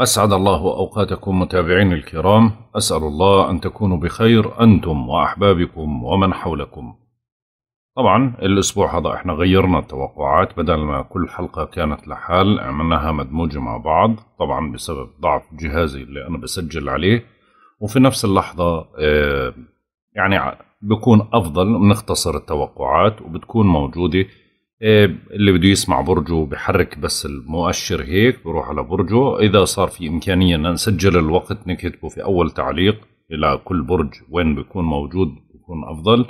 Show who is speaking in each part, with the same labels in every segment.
Speaker 1: أسعد الله أوقاتكم متابعين الكرام أسأل الله أن تكونوا بخير أنتم وأحبابكم ومن حولكم طبعا الأسبوع هذا احنا غيرنا التوقعات بدل ما كل حلقة كانت لحال عملناها مدموجة مع بعض طبعا بسبب ضعف جهازي اللي أنا بسجل عليه وفي نفس اللحظة آه، يعني بكون أفضل بنختصر التوقعات وبتكون موجودة إيه، اللي بده يسمع برجه بحرك بس المؤشر هيك بروح على برجه إذا صار في إمكانية أن نسجل الوقت نكتبه في أول تعليق إلى كل برج وين بيكون موجود بيكون أفضل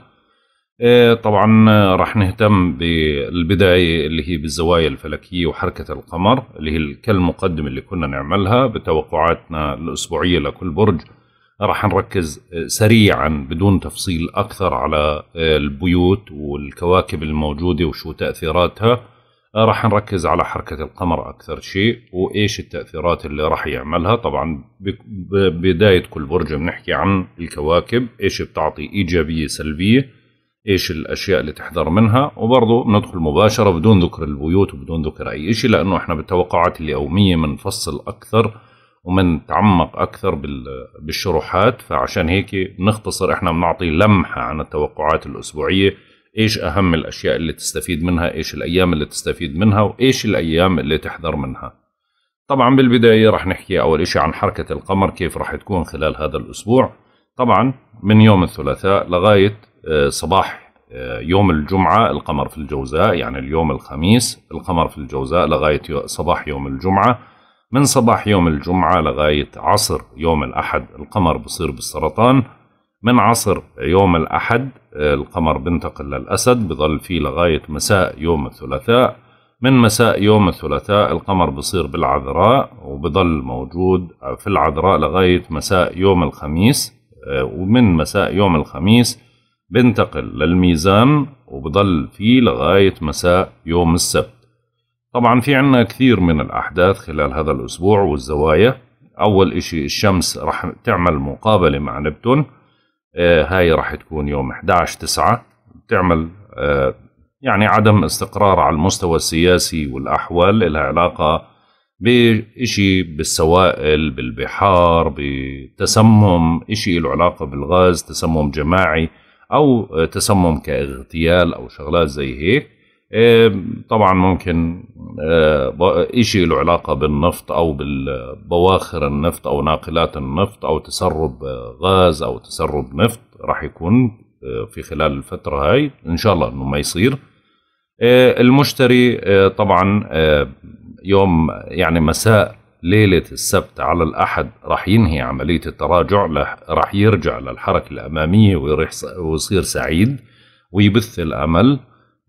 Speaker 1: إيه، طبعا راح نهتم بالبداية اللي هي بالزوايا الفلكية وحركة القمر اللي هي كالمقدمة اللي كنا نعملها بتوقعاتنا الأسبوعية لكل برج راح نركز آه، سريعا بدون تفصيل اكثر على آه، البيوت والكواكب الموجوده وشو تاثيراتها آه، راح نركز على حركة القمر أكثر شيء وإيش التأثيرات اللي راح يعملها طبعا بداية كل برج بنحكي عن الكواكب إيش بتعطي إيجابية سلبية إيش الأشياء اللي تحذر منها وبرضه ندخل مباشرة بدون ذكر البيوت وبدون ذكر أي شيء لأنه إحنا بالتوقعات اليومية بنفصل أكثر ومن تعمق اكثر بالشروحات فعشان هيك نختصر احنا بنعطي لمحه عن التوقعات الاسبوعيه ايش اهم الاشياء اللي تستفيد منها ايش الايام اللي تستفيد منها وايش الايام اللي تحذر منها طبعا بالبدايه رح نحكي اول شيء عن حركه القمر كيف رح تكون خلال هذا الاسبوع طبعا من يوم الثلاثاء لغايه آه، صباح آه، يوم الجمعة القمر في الجوزاء يعني اليوم الخميس القمر في الجوزاء لغاية صباح يوم الجمعة من صباح يوم الجمعة لغاية عصر يوم الأحد القمر بصير بالسرطان من عصر يوم الأحد القمر بنتقل للأسد بظل فيه لغاية مساء يوم الثلاثاء من مساء يوم الثلاثاء القمر بصير بالعذراء وبظل موجود في العذراء لغاية مساء يوم الخميس ومن مساء يوم الخميس بنتقل للميزان وبضل فيه لغاية مساء يوم السبت طبعا في عنا كثير من الأحداث خلال هذا الأسبوع والزوايا أول إشي الشمس رح تعمل مقابلة مع نبتون آه، هاي رح تكون يوم 11 تسعة بتعمل آه، يعني عدم استقرار على المستوى السياسي والأحوال لها علاقة بإشي بالسوائل بالبحار بتسمم إشي له علاقة بالغاز تسمم جماعي أو تسمم كاغتيال أو شغلات زي هيك إيه، طبعا ممكن إيه، شيء له علاقه بالنفط او بالبواخر النفط او ناقلات النفط او تسرب غاز او تسرب نفط راح يكون إيه، في خلال الفتره هاي ان شاء الله انه ما يصير المشتري طبعا يوم يعني مساء ليلة السبت على الأحد راح ينهي عملية التراجع راح يرجع للحركة الأمامية ويصير سعيد ويبث الأمل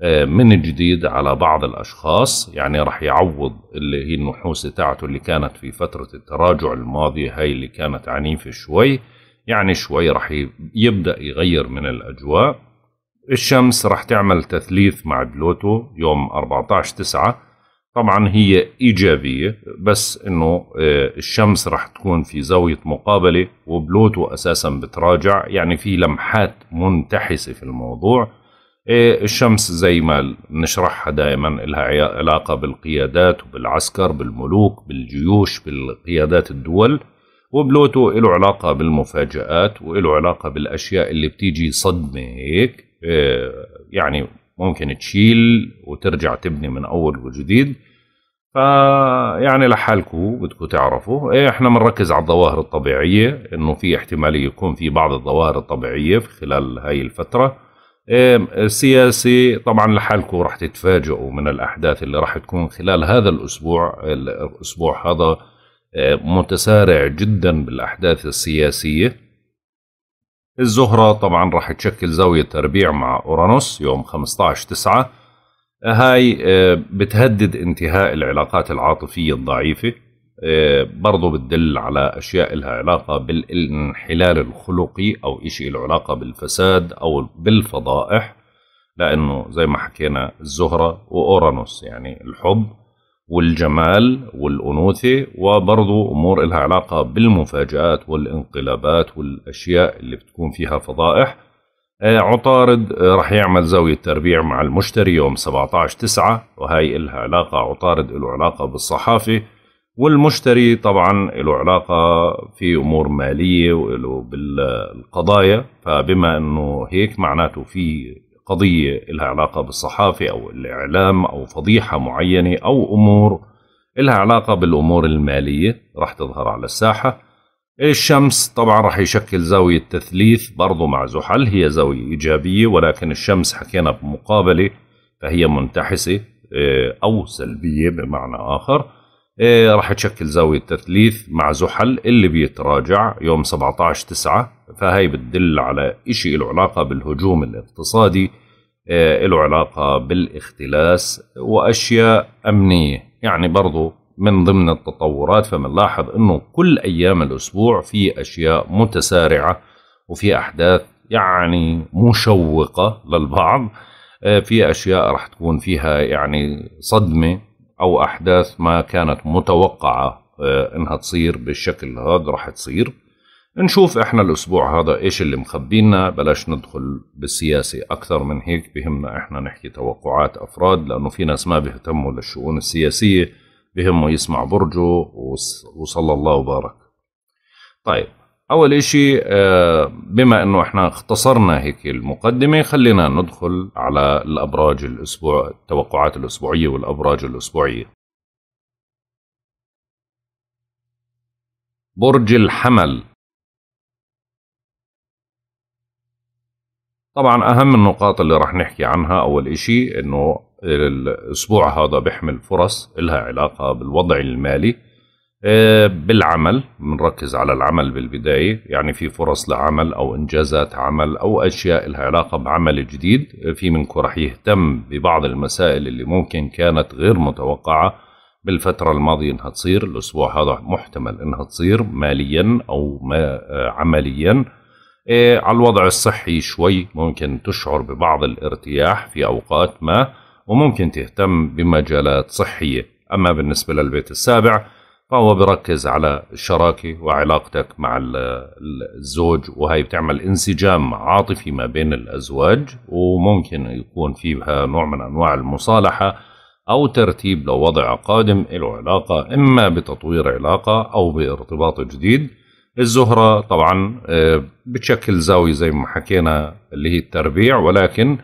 Speaker 1: آه، من جديد على بعض الأشخاص يعني رح يعوض اللي هي النحوس تاعته اللي كانت في فترة التراجع الماضي هاي اللي كانت عنيفة شوي يعني شوي رح يبدأ يغير من الأجواء الشمس رح تعمل تثليث مع بلوتو يوم 14 تسعة طبعا هي إيجابية بس إنه آه، الشمس رح تكون في زاوية مقابلة وبلوتو أساسا بتراجع يعني في لمحات منتحسة في الموضوع إيه، الشمس زي ما نشرحها دائما لها علاقة بالقيادات وبالعسكر بالملوك بالجيوش بالقيادات الدول وبلوتو له علاقة بالمفاجآت وله علاقة بالأشياء اللي بتيجي صدمة هيك إيه، يعني ممكن تشيل وترجع تبني من أول وجديد يعني لحالكم بدكم تعرفوا إيه، احنا بنركز على الظواهر الطبيعية انه في احتمالية يكون في بعض الظواهر الطبيعية في خلال هاي الفترة السياسي إيه، طبعا لحالكم راح تتفاجئوا من الأحداث اللي راح تكون خلال هذا الأسبوع الأسبوع هذا إيه، متسارع جدا بالأحداث السياسية الزهرة طبعا راح تشكل زاوية تربيع مع أورانوس يوم 15 9 هاي إيه، بتهدد انتهاء العلاقات العاطفية الضعيفة آه، برضو بتدل على أشياء لها علاقة بالانحلال الخلقي أو إشي له علاقة بالفساد أو بالفضائح لأنه زي ما حكينا الزهرة وأورانوس يعني الحب والجمال والأنوثة وبرضو أمور لها علاقة بالمفاجآت والانقلابات والأشياء اللي بتكون فيها فضائح آه، عطارد آه، رح يعمل زاوية تربيع مع المشتري يوم 17 9 وهي إلها علاقة عطارد له علاقة بالصحافة والمشتري طبعا له علاقه في امور ماليه وله بالقضايا فبما انه هيك معناته في قضيه لها علاقه بالصحافه او الاعلام او فضيحه معينه او امور لها علاقه بالامور الماليه راح تظهر على الساحه الشمس طبعا راح يشكل زاويه تثليث برضه مع زحل هي زاويه ايجابيه ولكن الشمس حكينا بمقابله فهي منتحسه آه، او سلبيه بمعنى اخر إيه، راح تشكل زاوية تثليث مع زحل اللي بيتراجع يوم 17 9 فهي بتدل على إشي له علاقة بالهجوم الاقتصادي إيه، له علاقة بالاختلاس وأشياء أمنية يعني برضو من ضمن التطورات فمنلاحظ أنه كل أيام الأسبوع في أشياء متسارعة وفي أحداث يعني مشوقة للبعض إيه، في أشياء راح تكون فيها يعني صدمة او احداث ما كانت متوقعه آه، انها تصير بالشكل هذا راح تصير نشوف احنا الاسبوع هذا ايش اللي مخبينا بلاش ندخل بالسياسه اكثر من هيك بهمنا احنا نحكي توقعات افراد لانه في ناس ما بيهتموا للشؤون السياسيه بهمه يسمع برجه وصلى الله وبارك طيب اول اشي آه، بما انه احنا اختصرنا هيك المقدمة خلينا ندخل على الابراج الاسبوع التوقعات الاسبوعية والابراج الاسبوعية
Speaker 2: برج الحمل طبعا اهم النقاط
Speaker 1: اللي رح نحكي عنها اول اشي انه الاسبوع هذا بيحمل فرص لها علاقة بالوضع المالي آه، بالعمل بنركز على العمل بالبداية يعني في فرص لعمل أو إنجازات عمل أو أشياء لها علاقة بعمل جديد آه، في منكم رح يهتم ببعض المسائل اللي ممكن كانت غير متوقعة بالفترة الماضية إنها تصير الأسبوع هذا محتمل إنها تصير ماليا أو ما آه، عمليا على الوضع الصحي شوي ممكن تشعر ببعض الارتياح في أوقات ما وممكن تهتم بمجالات صحية أما بالنسبة للبيت السابع فهو بيركز على الشراكة وعلاقتك مع الزوج وهي بتعمل انسجام عاطفي ما بين الأزواج وممكن يكون فيها نوع من أنواع المصالحة أو ترتيب لوضع قادم له علاقة إما بتطوير علاقة أو بارتباط جديد الزهرة طبعا آه، بتشكل زاوية زي ما حكينا اللي هي التربيع ولكن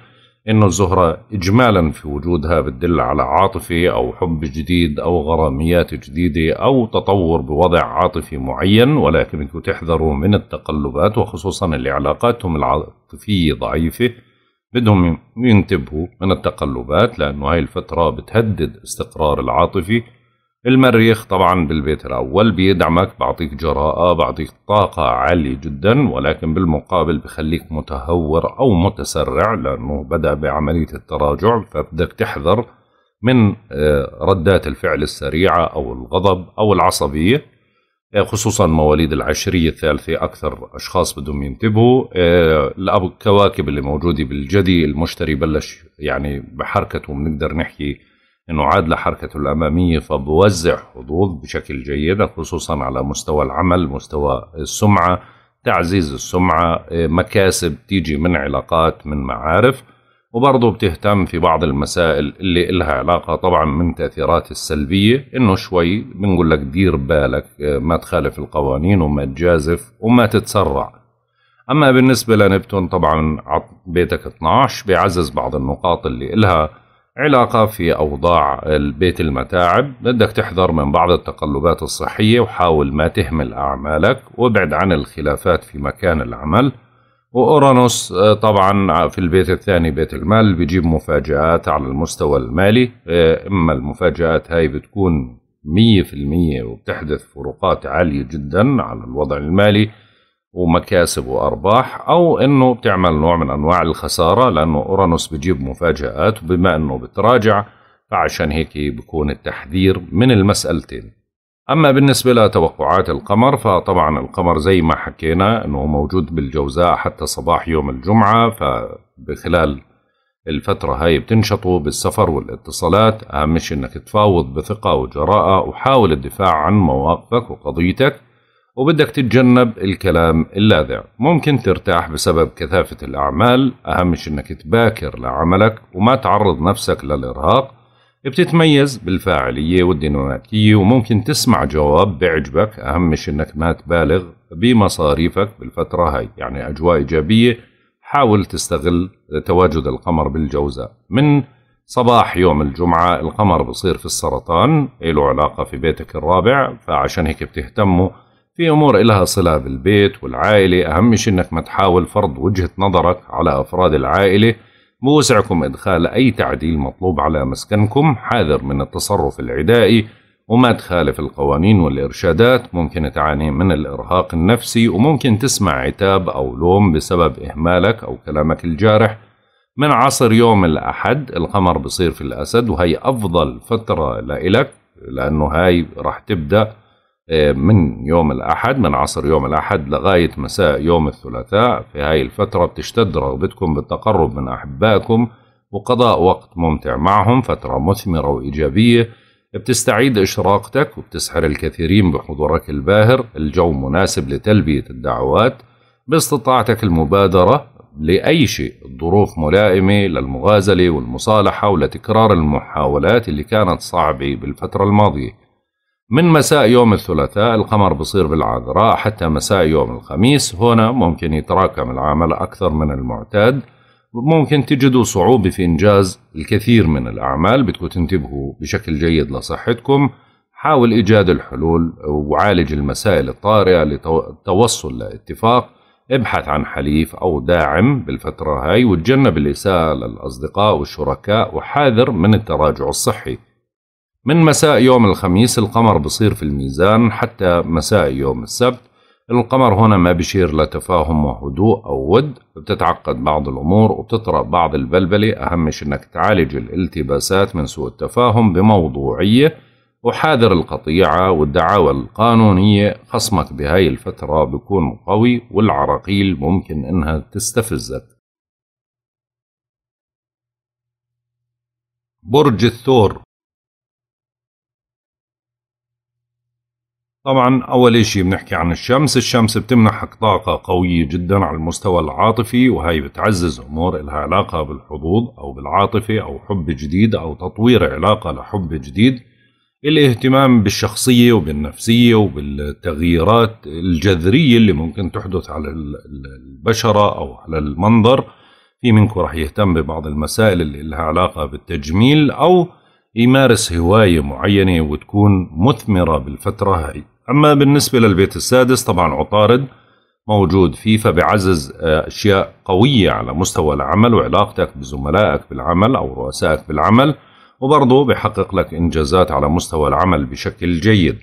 Speaker 1: أن الزهرة إجمالا في وجودها بتدل على عاطفة أو حب جديد أو غراميات جديدة أو تطور بوضع عاطفي معين ولكن بدكم تحذروا من التقلبات وخصوصا اللي علاقاتهم العاطفية ضعيفة بدهم ينتبهوا من التقلبات لأنه هاي الفترة بتهدد استقرار العاطفي المريخ طبعا بالبيت الأول بيدعمك بعطيك جراءة بعطيك طاقة عالية جدا ولكن بالمقابل بخليك متهور أو متسرع لأنه بدأ بعملية التراجع فبدك تحذر من آه، ردات الفعل السريعة أو الغضب أو العصبية آه، خصوصا مواليد العشرية الثالثة أكثر أشخاص بدهم ينتبهوا آه، الكواكب اللي موجودة بالجدي المشتري بلش يعني بحركته بنقدر نحكي أنه عاد لحركته الأمامية فبوزع حظوظ بشكل جيد خصوصا على مستوى العمل مستوى السمعة تعزيز السمعة مكاسب تيجي من علاقات من معارف وبرضه بتهتم في بعض المسائل اللي إلها علاقة طبعا من تأثيرات السلبية إنه شوي بنقول لك دير بالك ما تخالف القوانين وما تجازف وما تتسرع أما بالنسبة لنبتون طبعا بيتك 12 بيعزز بعض النقاط اللي إلها علاقة في أوضاع البيت المتاعب بدك تحذر من بعض التقلبات الصحية وحاول ما تهمل أعمالك وابعد عن الخلافات في مكان العمل وأورانوس آه، طبعا في البيت الثاني بيت المال بيجيب مفاجآت على المستوى المالي آه، إما المفاجآت هاي بتكون مية في المية وبتحدث فروقات عالية جدا على الوضع المالي ومكاسب وارباح او انه بتعمل نوع من انواع الخساره لانه اورانوس بجيب مفاجات بما انه بتراجع فعشان هيك بكون التحذير من المسألتين أما بالنسبة لتوقعات القمر فطبعا القمر زي ما حكينا أنه موجود بالجوزاء حتى صباح يوم الجمعة فبخلال الفترة هاي بتنشطوا بالسفر والاتصالات أهم شيء أنك تفاوض بثقة وجراءة وحاول الدفاع عن مواقفك وقضيتك وبدك تتجنب الكلام اللاذع ممكن ترتاح بسبب كثافة الأعمال أهم شيء أنك تباكر لعملك وما تعرض نفسك للإرهاق بتتميز بالفاعلية والديناميكية وممكن تسمع جواب بعجبك أهم شيء أنك ما تبالغ بمصاريفك بالفترة هاي يعني أجواء إيجابية حاول تستغل تواجد القمر بالجوزاء من صباح يوم الجمعة القمر بصير في السرطان له علاقة في بيتك الرابع فعشان هيك بتهتموا في أمور إلها صلة بالبيت والعائلة أهم شيء أنك ما تحاول فرض وجهة نظرك على أفراد العائلة بوسعكم إدخال أي تعديل مطلوب على مسكنكم حاذر من التصرف العدائي وما تخالف القوانين والإرشادات ممكن تعاني من الإرهاق النفسي وممكن تسمع عتاب أو لوم بسبب إهمالك أو كلامك الجارح من عصر يوم الأحد القمر بصير في الأسد وهي أفضل فترة لإلك لأنه هاي راح تبدأ آه، من يوم الأحد من عصر يوم الأحد لغاية مساء يوم الثلاثاء في هاي الفترة بتشتد رغبتكم بالتقرب من أحبائكم وقضاء وقت ممتع معهم فترة مثمرة وإيجابية بتستعيد إشراقتك وبتسحر الكثيرين بحضورك الباهر الجو مناسب لتلبية الدعوات باستطاعتك المبادرة لأي شيء الظروف ملائمة للمغازلة والمصالحة ولتكرار المحاولات اللي كانت صعبة بالفترة الماضية من مساء يوم الثلاثاء القمر بصير بالعذراء حتى مساء يوم الخميس هنا ممكن يتراكم العمل أكثر من المعتاد ممكن تجدوا صعوبة في إنجاز الكثير من الأعمال بدكم تنتبهوا بشكل جيد لصحتكم حاول إيجاد الحلول وعالج المسائل الطارئة للتوصل لاتفاق ابحث عن حليف أو داعم بالفترة هاي وتجنب الإساءة للأصدقاء والشركاء وحاذر من التراجع الصحي من مساء يوم الخميس القمر بصير في الميزان حتى مساء يوم السبت القمر هنا ما بيشير لتفاهم وهدوء أو ود بتتعقد بعض الأمور وبتطرأ بعض البلبلة أهم شيء أنك تعالج الالتباسات من سوء التفاهم بموضوعية وحاذر القطيعة والدعاوى القانونية خصمك بهاي الفترة بيكون
Speaker 2: قوي والعراقيل ممكن إنها تستفزك برج الثور طبعا أول شيء بنحكي عن الشمس الشمس بتمنحك
Speaker 1: طاقة قوية جدا على المستوى العاطفي وهي بتعزز أمور إلها علاقة بالحظوظ أو بالعاطفة أو حب جديد أو تطوير علاقة لحب جديد الاهتمام بالشخصية وبالنفسية وبالتغييرات الجذرية اللي ممكن تحدث على البشرة أو على المنظر في منكم رح يهتم ببعض المسائل اللي لها علاقة بالتجميل أو يمارس هواية معينة وتكون مثمرة بالفترة هاي أما بالنسبة للبيت السادس طبعا عطارد موجود فيه فبعزز آه، أشياء قوية على مستوى العمل وعلاقتك بزملائك بالعمل أو رؤسائك بالعمل وبرضه بحقق لك إنجازات على مستوى العمل بشكل جيد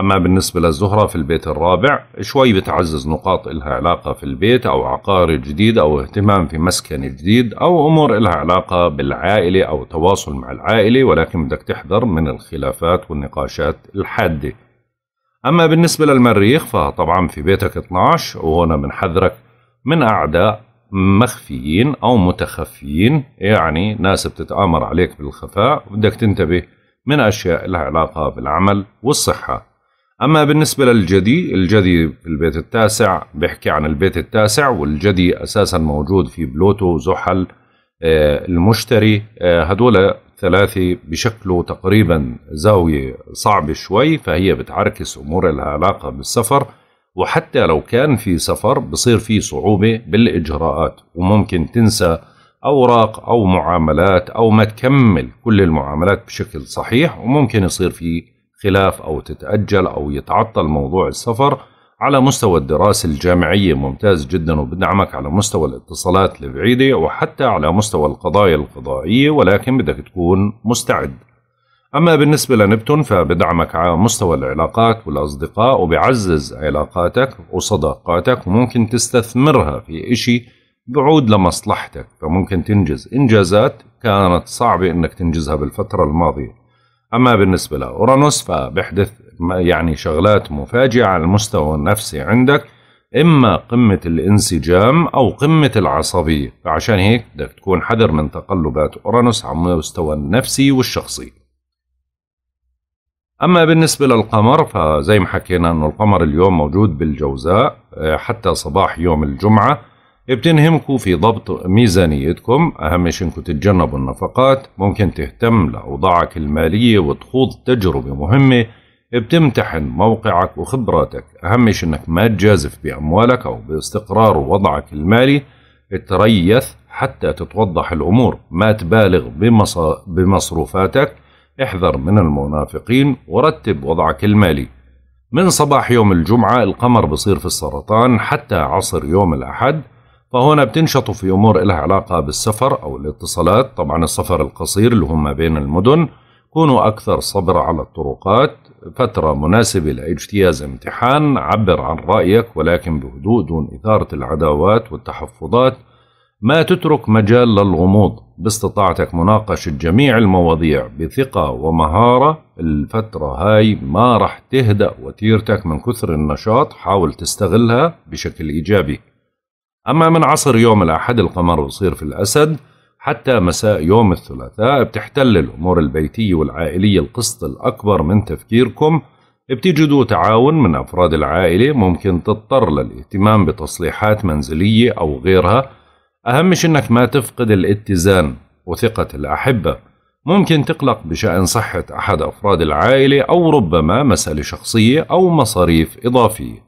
Speaker 1: أما بالنسبة للزهرة في البيت الرابع شوي بتعزز نقاط إلها علاقة في البيت أو عقار جديد أو اهتمام في مسكن جديد أو أمور إلها علاقة بالعائلة أو تواصل مع العائلة ولكن بدك تحذر من الخلافات والنقاشات الحادة أما بالنسبة للمريخ فطبعا في بيتك 12 وهنا بنحذرك من أعداء مخفيين أو متخفيين يعني ناس بتتآمر عليك بالخفاء وبدك تنتبه من أشياء لها علاقة بالعمل والصحة أما بالنسبة للجدي الجدي في البيت التاسع بيحكي عن البيت التاسع والجدي أساسا موجود في بلوتو زحل آه، المشتري آه، هدول ثلاثة بشكله تقريبا زاوية صعبة شوي فهي بتعركس أمور العلاقة بالسفر وحتى لو كان في سفر بصير في صعوبة بالإجراءات وممكن تنسى أوراق أو معاملات أو ما تكمل كل المعاملات بشكل صحيح وممكن يصير في خلاف أو تتأجل أو يتعطل موضوع السفر على مستوى الدراسة الجامعية ممتاز جدا وبدعمك على مستوى الاتصالات البعيدة وحتى على مستوى القضايا القضائية ولكن بدك تكون مستعد أما بالنسبة لنبتون فبدعمك على مستوى العلاقات والأصدقاء وبعزز علاقاتك وصداقاتك وممكن تستثمرها في إشي بعود لمصلحتك فممكن تنجز إنجازات كانت صعبة إنك تنجزها بالفترة الماضية أما بالنسبة لأورانوس فبيحدث يعني شغلات مفاجئة على المستوى النفسي عندك إما قمة الانسجام أو قمة العصبية فعشان هيك بدك تكون حذر من تقلبات أورانوس على المستوى النفسي والشخصي أما بالنسبة للقمر فزي ما حكينا أنه القمر اليوم موجود بالجوزاء آه، حتى صباح يوم الجمعة بتنهمكوا في ضبط ميزانيتكم أهم شيء إنكم تتجنبوا النفقات ممكن تهتم لأوضاعك المالية وتخوض تجربة مهمة بتمتحن موقعك وخبراتك أهم شيء إنك ما تجازف بأموالك أو باستقرار وضعك المالي تريث حتى تتوضح الأمور ما تبالغ بمصروفاتك احذر من المنافقين ورتب وضعك المالي من صباح يوم الجمعة القمر بصير في السرطان حتى عصر يوم الأحد فهون بتنشطوا في أمور إلها علاقة بالسفر أو الاتصالات طبعا السفر القصير اللي هم بين المدن كونوا أكثر صبر على الطرقات فترة مناسبة لاجتياز امتحان عبر عن رأيك ولكن بهدوء دون إثارة العداوات والتحفظات ما تترك مجال للغموض باستطاعتك مناقشة جميع المواضيع بثقة ومهارة الفترة هاي ما رح تهدأ وتيرتك من كثر النشاط حاول تستغلها بشكل إيجابي أما من عصر يوم الأحد القمر بصير في الأسد حتى مساء يوم الثلاثاء بتحتل الأمور البيتية والعائلية القسط الأكبر من تفكيركم بتجدوا تعاون من أفراد العائلة ممكن تضطر للاهتمام بتصليحات منزلية أو غيرها أهم شيء أنك ما تفقد الاتزان وثقة الأحبة ممكن تقلق بشأن صحة أحد أفراد العائلة أو ربما مسألة شخصية أو مصاريف إضافية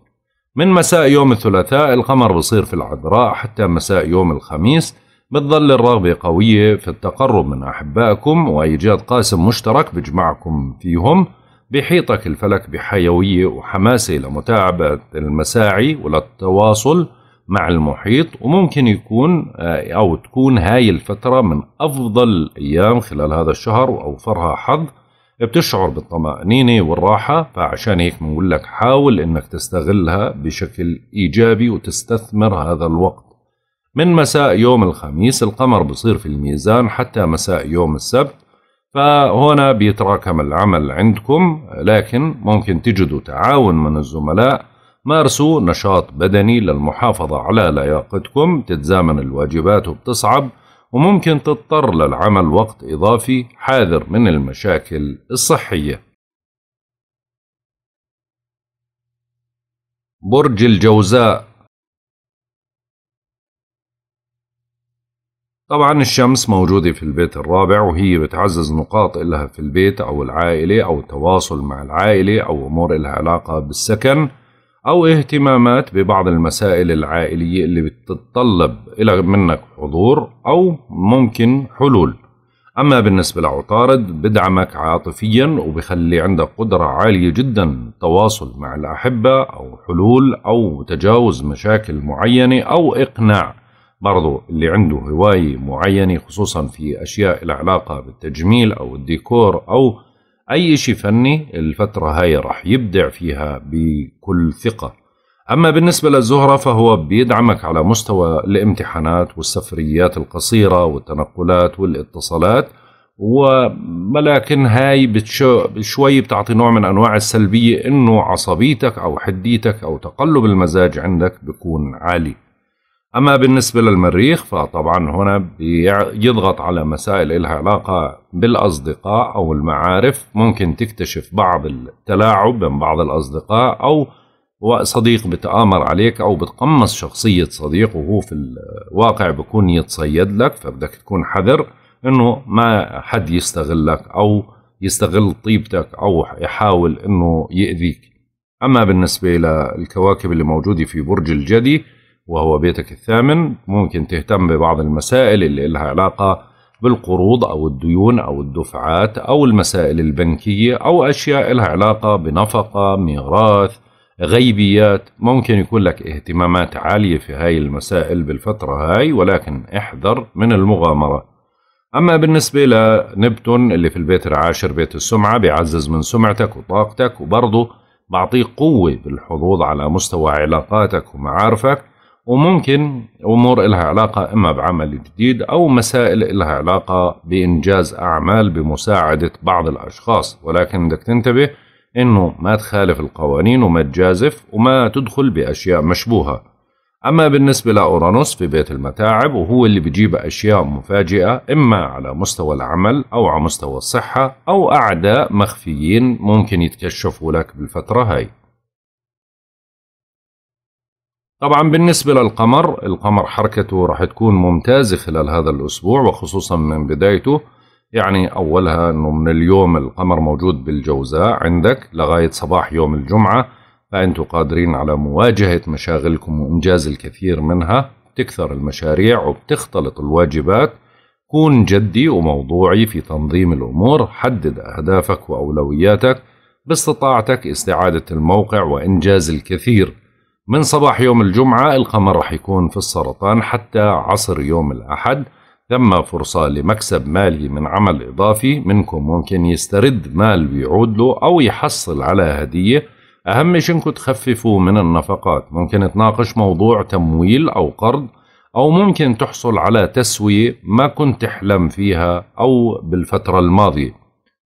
Speaker 1: من مساء يوم الثلاثاء القمر بصير في العذراء حتى مساء يوم الخميس بتظل الرغبة قوية في التقرب من أحبائكم وإيجاد قاسم مشترك بجمعكم فيهم بحيطك الفلك بحيوية وحماسة لمتابعة المساعي وللتواصل مع المحيط وممكن يكون آه، أو تكون هاي الفترة من أفضل أيام خلال هذا الشهر وأوفرها حظ بتشعر بالطمأنينة والراحة فعشان هيك بنقول لك حاول انك تستغلها بشكل ايجابي وتستثمر هذا الوقت من مساء يوم الخميس القمر بصير في الميزان حتى مساء يوم السبت فهنا بيتراكم العمل عندكم لكن ممكن تجدوا تعاون من الزملاء مارسوا نشاط بدني للمحافظة على لياقتكم تتزامن الواجبات وبتصعب وممكن تضطر للعمل وقت إضافي حاذر من المشاكل الصحية
Speaker 2: برج الجوزاء طبعا الشمس
Speaker 1: موجودة في البيت الرابع وهي بتعزز نقاط إلها في البيت أو العائلة أو التواصل مع العائلة أو أمور إلها علاقة بالسكن أو اهتمامات ببعض المسائل العائلية اللي بتتطلب إلى منك حضور أو ممكن حلول أما بالنسبة لعطارد بدعمك عاطفيا وبخلي عندك قدرة عالية جدا تواصل مع الأحبة أو حلول أو تجاوز مشاكل معينة أو إقناع برضو اللي عنده هواية معينة خصوصا في أشياء العلاقة بالتجميل أو الديكور أو أي شيء فني الفترة هاي رح يبدع فيها بكل ثقة أما بالنسبة للزهرة فهو بيدعمك على مستوى الامتحانات والسفريات القصيرة والتنقلات والاتصالات ولكن هاي شوي بتعطي نوع من أنواع السلبية إنه عصبيتك أو حديتك أو تقلب المزاج عندك بيكون عالي أما بالنسبة للمريخ فطبعا هنا بيضغط على مسائل إلها علاقة بالأصدقاء أو المعارف ممكن تكتشف بعض التلاعب بين بعض الأصدقاء أو صديق بتآمر عليك أو بتقمص شخصية صديق وهو في الواقع بكون يتصيد لك فبدك تكون حذر إنه ما حد يستغلك أو يستغل طيبتك أو يحاول إنه يأذيك أما بالنسبة للكواكب اللي موجودة في برج الجدي وهو بيتك الثامن ممكن تهتم ببعض المسائل اللي لها علاقة بالقروض أو الديون أو الدفعات أو المسائل البنكية أو أشياء لها علاقة بنفقة ميراث غيبيات ممكن يكون لك اهتمامات عالية في هاي المسائل بالفترة هاي ولكن احذر من المغامرة أما بالنسبة لنبتون اللي في البيت العاشر بيت السمعة بيعزز من سمعتك وطاقتك وبرضه بعطيك قوة بالحظوظ على مستوى علاقاتك ومعارفك وممكن أمور إلها علاقة إما بعمل جديد أو مسائل إلها علاقة بإنجاز أعمال بمساعدة بعض الأشخاص ولكن بدك تنتبه إنه ما تخالف القوانين وما تجازف وما تدخل بأشياء مشبوهة أما بالنسبة لأورانوس في بيت المتاعب وهو اللي بيجيب أشياء مفاجئة إما على مستوى العمل أو على مستوى الصحة أو أعداء مخفيين ممكن يتكشفوا لك بالفترة هاي طبعا بالنسبة للقمر القمر حركته راح تكون ممتازة خلال هذا الأسبوع وخصوصا من بدايته يعني أولها أنه من اليوم القمر موجود بالجوزاء عندك لغاية صباح يوم الجمعة فأنتوا قادرين على مواجهة مشاغلكم وإنجاز الكثير منها بتكثر المشاريع وبتختلط الواجبات كون جدي وموضوعي في تنظيم الأمور حدد أهدافك وأولوياتك باستطاعتك استعادة الموقع وإنجاز الكثير من صباح يوم الجمعة القمر رح يكون في السرطان حتى عصر يوم الأحد ثم فرصة لمكسب مالي من عمل إضافي منكم ممكن يسترد مال بيعود له أو يحصل على هدية أهم شيء إنكم تخففوا من النفقات ممكن تناقش موضوع تمويل أو قرض أو ممكن تحصل على تسوية ما كنت تحلم فيها أو بالفترة الماضية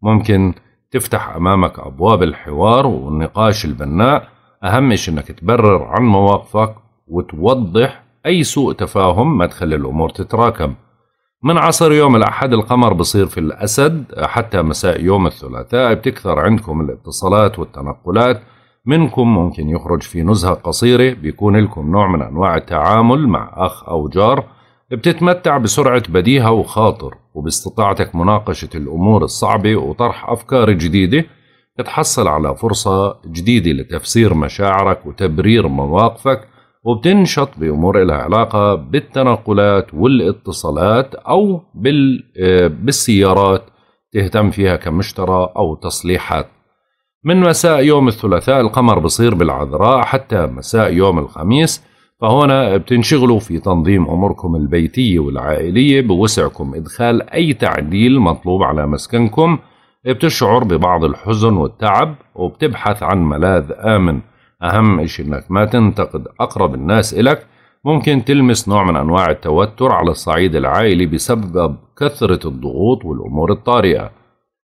Speaker 1: ممكن تفتح أمامك أبواب الحوار والنقاش البناء أهم شيء إنك تبرر عن مواقفك وتوضح أي سوء تفاهم ما تخلي الأمور تتراكم من عصر يوم الأحد القمر بصير في الأسد حتى مساء يوم الثلاثاء بتكثر عندكم الاتصالات والتنقلات منكم ممكن يخرج في نزهة قصيرة بيكون لكم نوع من أنواع التعامل مع أخ أو جار بتتمتع بسرعة بديهة وخاطر وباستطاعتك مناقشة الأمور الصعبة وطرح أفكار جديدة بتحصل على فرصة جديدة لتفسير مشاعرك وتبرير مواقفك وبتنشط بأمور لها علاقة بالتنقلات والاتصالات أو آه، بالسيارات تهتم فيها كمشترى أو تصليحات من مساء يوم الثلاثاء القمر بصير بالعذراء حتى مساء يوم الخميس فهنا بتنشغلوا في تنظيم أموركم البيتية والعائلية بوسعكم إدخال أي تعديل مطلوب على مسكنكم بتشعر ببعض الحزن والتعب وبتبحث عن ملاذ آمن أهم إشي إنك ما تنتقد أقرب الناس إلك ممكن تلمس نوع من أنواع التوتر على الصعيد العائلي بسبب كثرة الضغوط والأمور الطارئة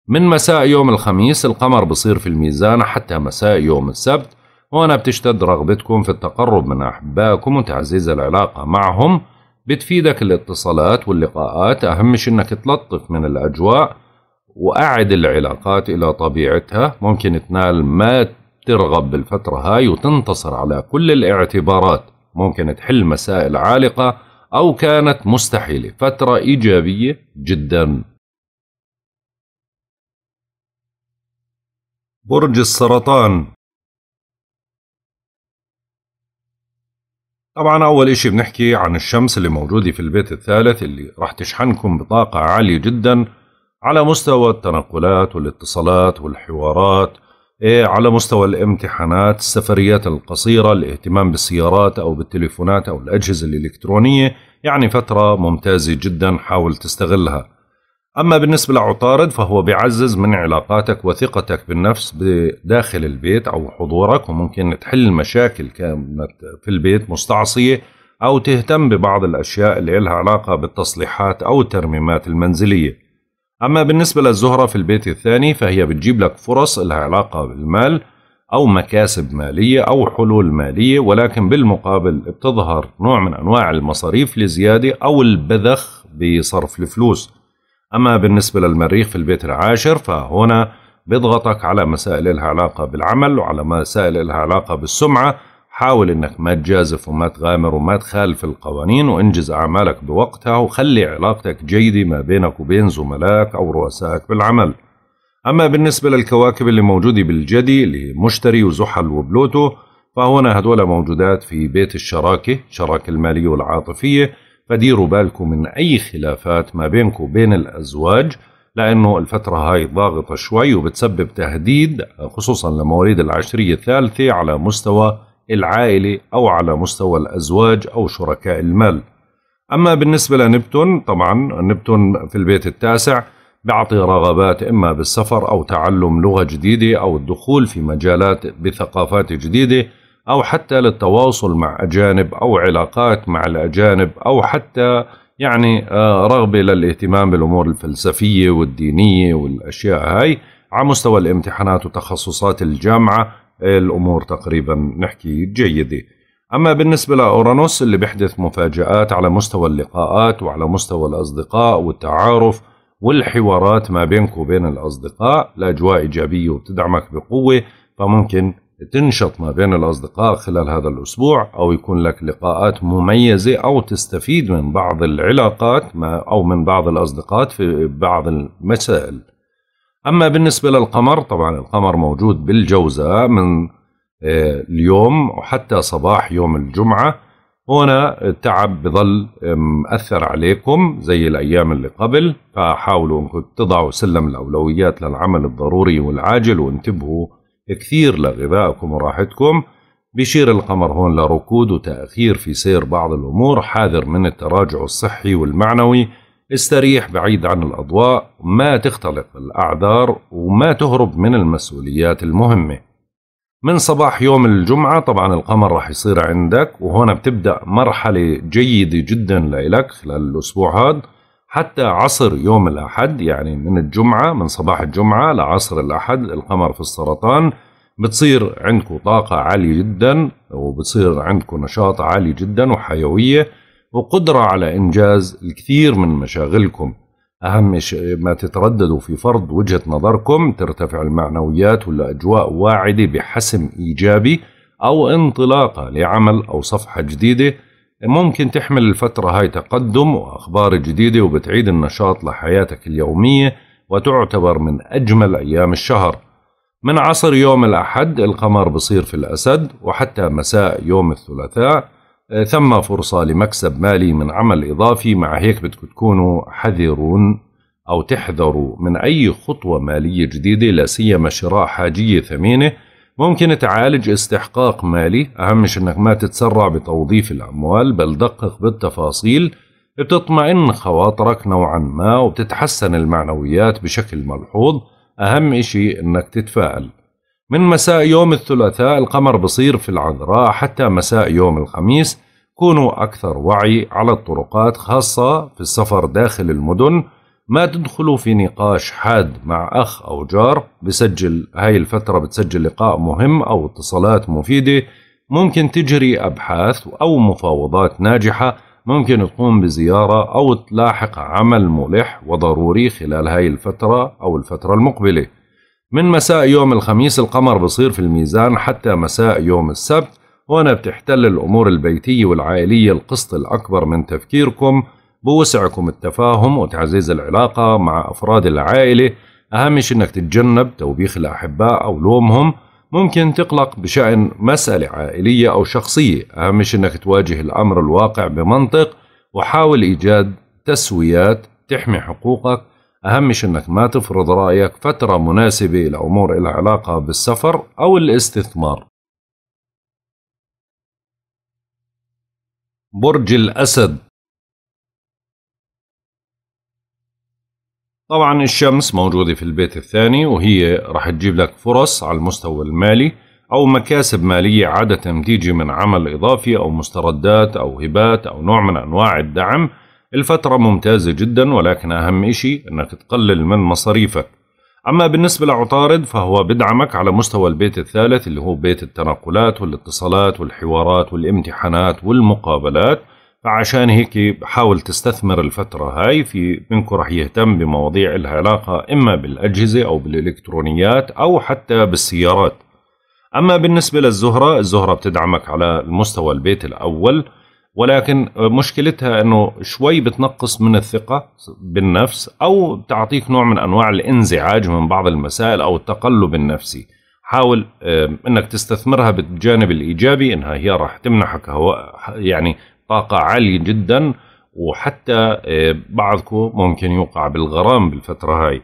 Speaker 1: من مساء يوم الخميس القمر بصير في الميزان حتى مساء يوم السبت وأنا بتشتد رغبتكم في التقرب من أحبائكم وتعزيز العلاقة معهم بتفيدك الاتصالات واللقاءات أهم شيء إنك تلطف من الأجواء وأعد العلاقات إلى طبيعتها ممكن تنال ما ترغب بالفترة هاي وتنتصر على كل الاعتبارات ممكن تحل مسائل عالقة أو كانت مستحيلة فترة إيجابية
Speaker 2: جدا برج السرطان
Speaker 1: طبعا أول إشي بنحكي عن الشمس اللي موجودة في البيت الثالث اللي راح تشحنكم بطاقة عالية جدا على مستوى التنقلات والاتصالات والحوارات إيه، على مستوى الامتحانات السفريات القصيرة الاهتمام بالسيارات أو بالتليفونات أو الأجهزة الإلكترونية يعني فترة ممتازة جدا حاول تستغلها أما بالنسبة لعطارد فهو بيعزز من علاقاتك وثقتك بالنفس داخل البيت أو حضورك وممكن تحل مشاكل كانت في البيت مستعصية أو تهتم ببعض الأشياء اللي لها علاقة بالتصليحات أو الترميمات المنزلية أما بالنسبة للزهرة في البيت الثاني فهي بتجيب لك فرص لها علاقة بالمال أو مكاسب مالية أو حلول مالية ولكن بالمقابل بتظهر نوع من أنواع المصاريف لزيادة أو البذخ بصرف الفلوس أما بالنسبة للمريخ في البيت العاشر فهنا بيضغطك على مسائل لها علاقة بالعمل وعلى مسائل لها علاقة بالسمعة حاول انك ما تجازف وما تغامر وما تخالف القوانين وانجز اعمالك بوقتها وخلي علاقتك جيدة ما بينك وبين زملائك او رؤسائك بالعمل اما بالنسبة للكواكب اللي موجودة بالجدي اللي هي مشتري وزحل وبلوتو فهنا هدول موجودات في بيت الشراكة شراكة المالية والعاطفية فديروا بالكم من اي خلافات ما بينكم وبين الازواج لانه الفترة هاي ضاغطة شوي وبتسبب تهديد خصوصا لمواليد العشرية الثالثة على مستوى العائلة أو على مستوى الأزواج أو شركاء المال أما بالنسبة لنبتون طبعا نبتون في البيت التاسع بيعطي رغبات إما بالسفر أو تعلم لغة جديدة أو الدخول في مجالات بثقافات جديدة أو حتى للتواصل مع أجانب أو علاقات مع الأجانب أو حتى يعني آه، رغبة للاهتمام بالأمور الفلسفية والدينية والأشياء هاي على مستوى الامتحانات وتخصصات الجامعة الأمور تقريبا نحكي جيدة أما بالنسبة لأورانوس اللي بيحدث مفاجآت على مستوى اللقاءات وعلى مستوى الأصدقاء والتعارف والحوارات ما بينك وبين الأصدقاء لأجواء إيجابية وبتدعمك بقوة فممكن تنشط ما بين الأصدقاء خلال هذا الأسبوع أو يكون لك لقاءات مميزة أو تستفيد من بعض العلاقات ما أو من بعض الأصدقاء في بعض المسائل أما بالنسبة للقمر طبعا القمر موجود بالجوزاء من آه، اليوم وحتى صباح يوم الجمعة هنا التعب بظل مأثر عليكم زي الأيام اللي قبل فحاولوا أنكم تضعوا سلم الأولويات للعمل الضروري والعاجل وانتبهوا كثير لغذائكم وراحتكم بيشير القمر هون لركود وتأخير في سير بعض الأمور حاذر من التراجع الصحي والمعنوي استريح بعيد عن الأضواء ما تختلق الأعذار وما تهرب من المسؤوليات المهمة من صباح يوم الجمعة طبعا القمر رح يصير عندك وهنا بتبدأ مرحلة جيدة جدا لإلك خلال الأسبوع هذا حتى عصر يوم الأحد يعني من الجمعة من صباح الجمعة لعصر الأحد القمر في السرطان بتصير عندكم طاقة عالية جدا وبتصير عندكم نشاط عالي جدا وحيوية وقدرة على إنجاز الكثير من مشاغلكم أهم ما تترددوا في فرض وجهة نظركم ترتفع المعنويات ولا أجواء واعدة بحسم إيجابي أو انطلاقة لعمل أو صفحة جديدة ممكن تحمل الفترة هاي تقدم وأخبار جديدة وبتعيد النشاط لحياتك اليومية وتعتبر من أجمل أيام الشهر من عصر يوم الأحد القمر بصير في الأسد وحتى مساء يوم الثلاثاء آه، ثم فرصة لمكسب مالي من عمل إضافي مع هيك بدكم تكونوا حذرون أو تحذروا من أي خطوة مالية جديدة لا سيما شراء حاجية ثمينة ممكن تعالج استحقاق مالي أهم شيء أنك ما تتسرع بتوظيف الأموال بل دقق بالتفاصيل بتطمئن خواطرك نوعا ما وبتتحسن المعنويات بشكل ملحوظ أهم شيء أنك تتفائل من مساء يوم الثلاثاء القمر بصير في العذراء حتى مساء يوم الخميس كونوا أكثر وعي على الطرقات خاصة في السفر داخل المدن ما تدخلوا في نقاش حاد مع أخ أو جار بسجل هاي الفترة بتسجل لقاء مهم أو اتصالات مفيدة ممكن تجري أبحاث أو مفاوضات ناجحة ممكن تقوم بزيارة أو تلاحق عمل ملح وضروري خلال هاي الفترة أو الفترة المقبلة من مساء يوم الخميس القمر بصير في الميزان حتى مساء يوم السبت هنا بتحتل الأمور البيتية والعائلية القسط الأكبر من تفكيركم بوسعكم التفاهم وتعزيز العلاقة مع أفراد العائلة أهم شيء أنك تتجنب توبيخ الأحباء أو لومهم ممكن تقلق بشأن مسألة عائلية أو شخصية أهم شيء أنك تواجه الأمر الواقع بمنطق وحاول إيجاد تسويات تحمي حقوقك أهم أنك ما تفرض رأيك فترة مناسبة لأمور إلها علاقة بالسفر
Speaker 2: أو الاستثمار برج الأسد
Speaker 1: طبعا الشمس موجودة في البيت الثاني وهي رح تجيب لك فرص على المستوى المالي أو مكاسب مالية عادة تيجي من عمل إضافي أو مستردات أو هبات أو نوع من أنواع الدعم الفترة ممتازة جدا ولكن أهم إشي أنك تقلل من مصاريفك أما بالنسبة لعطارد فهو بدعمك على مستوى البيت الثالث اللي هو بيت التنقلات والاتصالات والحوارات والامتحانات والمقابلات فعشان هيك حاول تستثمر الفترة هاي في منكم رح يهتم بمواضيع لها علاقة إما بالأجهزة أو بالإلكترونيات أو حتى بالسيارات أما بالنسبة للزهرة الزهرة بتدعمك على مستوى البيت الأول ولكن مشكلتها انه شوي بتنقص من الثقه بالنفس او بتعطيك نوع من انواع الانزعاج من بعض المسائل او التقلب النفسي حاول انك تستثمرها بالجانب الايجابي انها هي راح تمنحك هو يعني طاقه عاليه جدا وحتى بعضكم ممكن يوقع بالغرام بالفتره هاي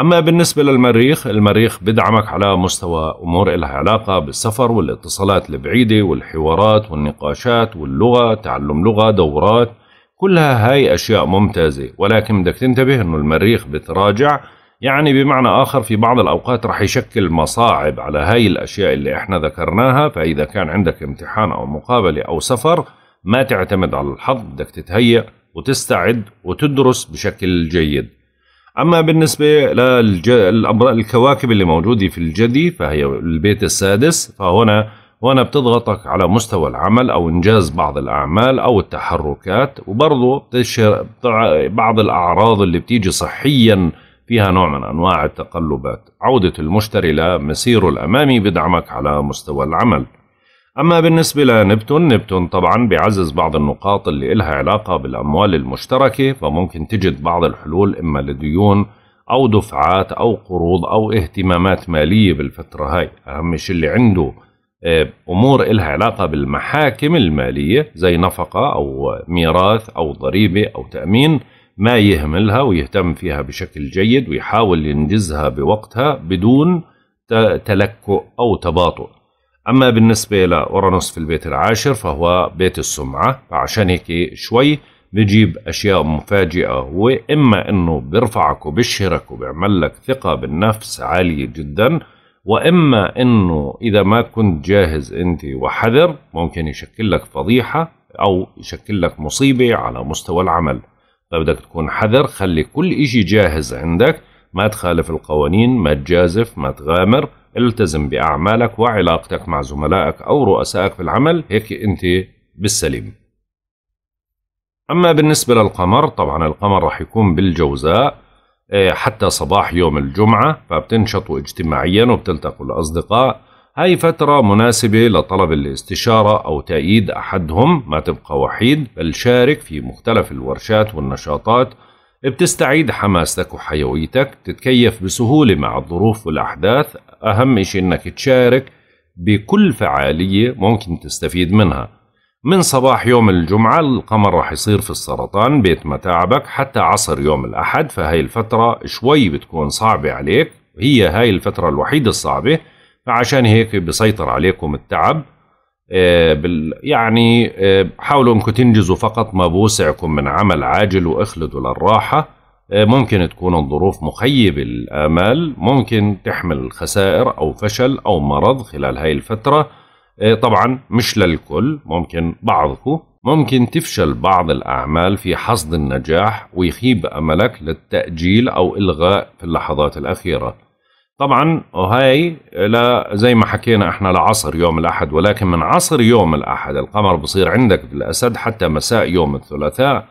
Speaker 1: أما بالنسبة للمريخ المريخ بدعمك على مستوى أمور إلها علاقة بالسفر والاتصالات البعيدة والحوارات والنقاشات واللغة تعلم لغة دورات كلها هاي أشياء ممتازة ولكن بدك تنتبه أنه المريخ بتراجع يعني بمعنى آخر في بعض الأوقات رح يشكل مصاعب على هاي الأشياء اللي إحنا ذكرناها فإذا كان عندك امتحان أو مقابلة أو سفر ما تعتمد على الحظ بدك تتهيأ وتستعد وتدرس بشكل جيد أما بالنسبة للكواكب اللي موجودة في الجدي فهي البيت السادس فهنا هنا بتضغطك على مستوى العمل أو إنجاز بعض الأعمال أو التحركات وبرضه بعض الأعراض اللي بتيجي صحيا فيها نوع من أنواع التقلبات عودة المشتري لمسيره الأمامي بدعمك على مستوى العمل أما بالنسبة لنبتون نبتون طبعا بيعزز بعض النقاط اللي إلها علاقة بالأموال المشتركة فممكن تجد بعض الحلول إما لديون أو دفعات أو قروض أو اهتمامات مالية بالفترة هاي أهم شيء اللي عنده آه، أمور إلها علاقة بالمحاكم المالية زي نفقة أو ميراث أو ضريبة أو تأمين ما يهملها ويهتم فيها بشكل جيد ويحاول ينجزها بوقتها بدون تلكؤ أو تباطؤ أما بالنسبة لأورانوس في البيت العاشر فهو بيت السمعة فعشان هيك شوي بجيب أشياء مفاجئة هو إما إنه بيرفعك وبشهرك وبيعمل لك ثقة بالنفس عالية جدا وإما إنه إذا ما كنت جاهز أنت وحذر ممكن يشكل لك فضيحة أو يشكل لك مصيبة على مستوى العمل فبدك تكون حذر خلي كل إشي جاهز عندك ما تخالف القوانين ما تجازف ما تغامر التزم بأعمالك وعلاقتك مع زملائك أو رؤسائك في العمل هيك أنت بالسليم أما بالنسبة للقمر طبعا القمر راح يكون بالجوزاء آه، حتى صباح يوم الجمعة فبتنشطوا اجتماعيا وبتلتقوا الأصدقاء هاي فترة مناسبة لطلب الاستشارة أو تأييد أحدهم ما تبقى وحيد بل شارك في مختلف الورشات والنشاطات بتستعيد حماستك وحيويتك تتكيف بسهولة مع الظروف والأحداث أهم شيء أنك تشارك بكل فعالية ممكن تستفيد منها من صباح يوم الجمعة القمر رح يصير في السرطان بيت متاعبك حتى عصر يوم الأحد فهي الفترة شوي بتكون صعبة عليك هي هاي الفترة الوحيدة الصعبة فعشان هيك بيسيطر عليكم التعب آه، يعني آه، حاولوا انكم تنجزوا فقط ما بوسعكم من عمل عاجل واخلدوا للراحه آه، ممكن تكون الظروف مخيبة للآمال ممكن تحمل خسائر أو فشل أو مرض خلال هاي الفترة طبعا مش للكل ممكن بعضكم ممكن تفشل بعض الأعمال في حصد النجاح ويخيب أملك للتأجيل أو إلغاء في اللحظات الأخيرة طبعا وهي لا زي ما حكينا احنا لعصر يوم الاحد ولكن من عصر يوم الاحد القمر بصير عندك بالاسد حتى مساء يوم الثلاثاء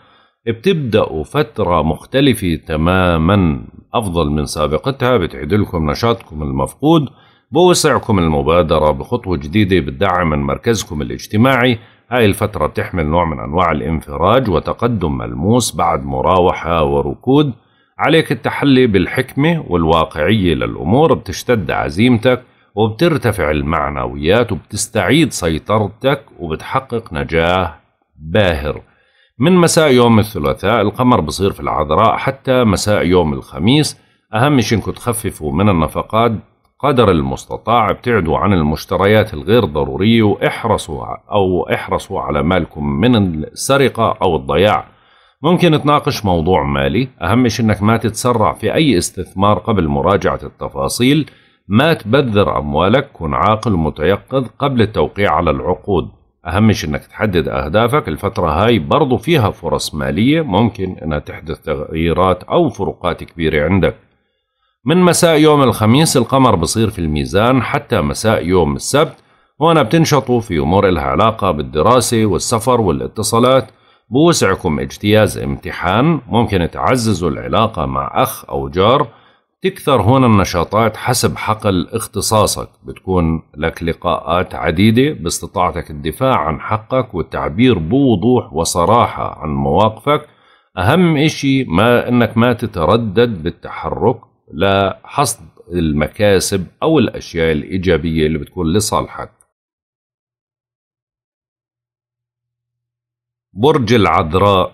Speaker 1: بتبدأوا فترة مختلفة تماما أفضل من سابقتها بتعيد لكم نشاطكم المفقود بوسعكم المبادرة بخطوة جديدة بالدعم من مركزكم الاجتماعي هاي الفترة بتحمل نوع من أنواع الانفراج وتقدم ملموس بعد مراوحة وركود عليك التحلي بالحكمة والواقعية للأمور بتشتد عزيمتك وبترتفع المعنويات وبتستعيد سيطرتك وبتحقق نجاح باهر من مساء يوم الثلاثاء القمر بصير في العذراء حتى مساء يوم الخميس أهم شيء إنكم تخففوا من النفقات قدر المستطاع ابتعدوا عن المشتريات الغير ضرورية واحرصوا أو احرصوا على مالكم من السرقة أو الضياع ممكن تناقش موضوع مالي أهم شيء أنك ما تتسرع في أي استثمار قبل مراجعة التفاصيل ما تبذر أموالك كن عاقل ومتيقظ قبل التوقيع على العقود أهم شيء أنك تحدد أهدافك الفترة هاي برضو فيها فرص مالية ممكن أنها تحدث تغييرات أو فروقات كبيرة عندك من مساء يوم الخميس القمر بصير في الميزان حتى مساء يوم السبت وأنا بتنشطوا في أمور لها علاقة بالدراسة والسفر والاتصالات بوسعكم اجتياز امتحان ممكن تعززوا العلاقة مع أخ أو جار تكثر هون النشاطات حسب حقل اختصاصك بتكون لك لقاءات عديدة باستطاعتك الدفاع عن حقك والتعبير بوضوح وصراحة عن مواقفك أهم إشي ما أنك ما تتردد بالتحرك لحصد المكاسب أو الأشياء الإيجابية
Speaker 2: اللي بتكون لصالحك برج العذراء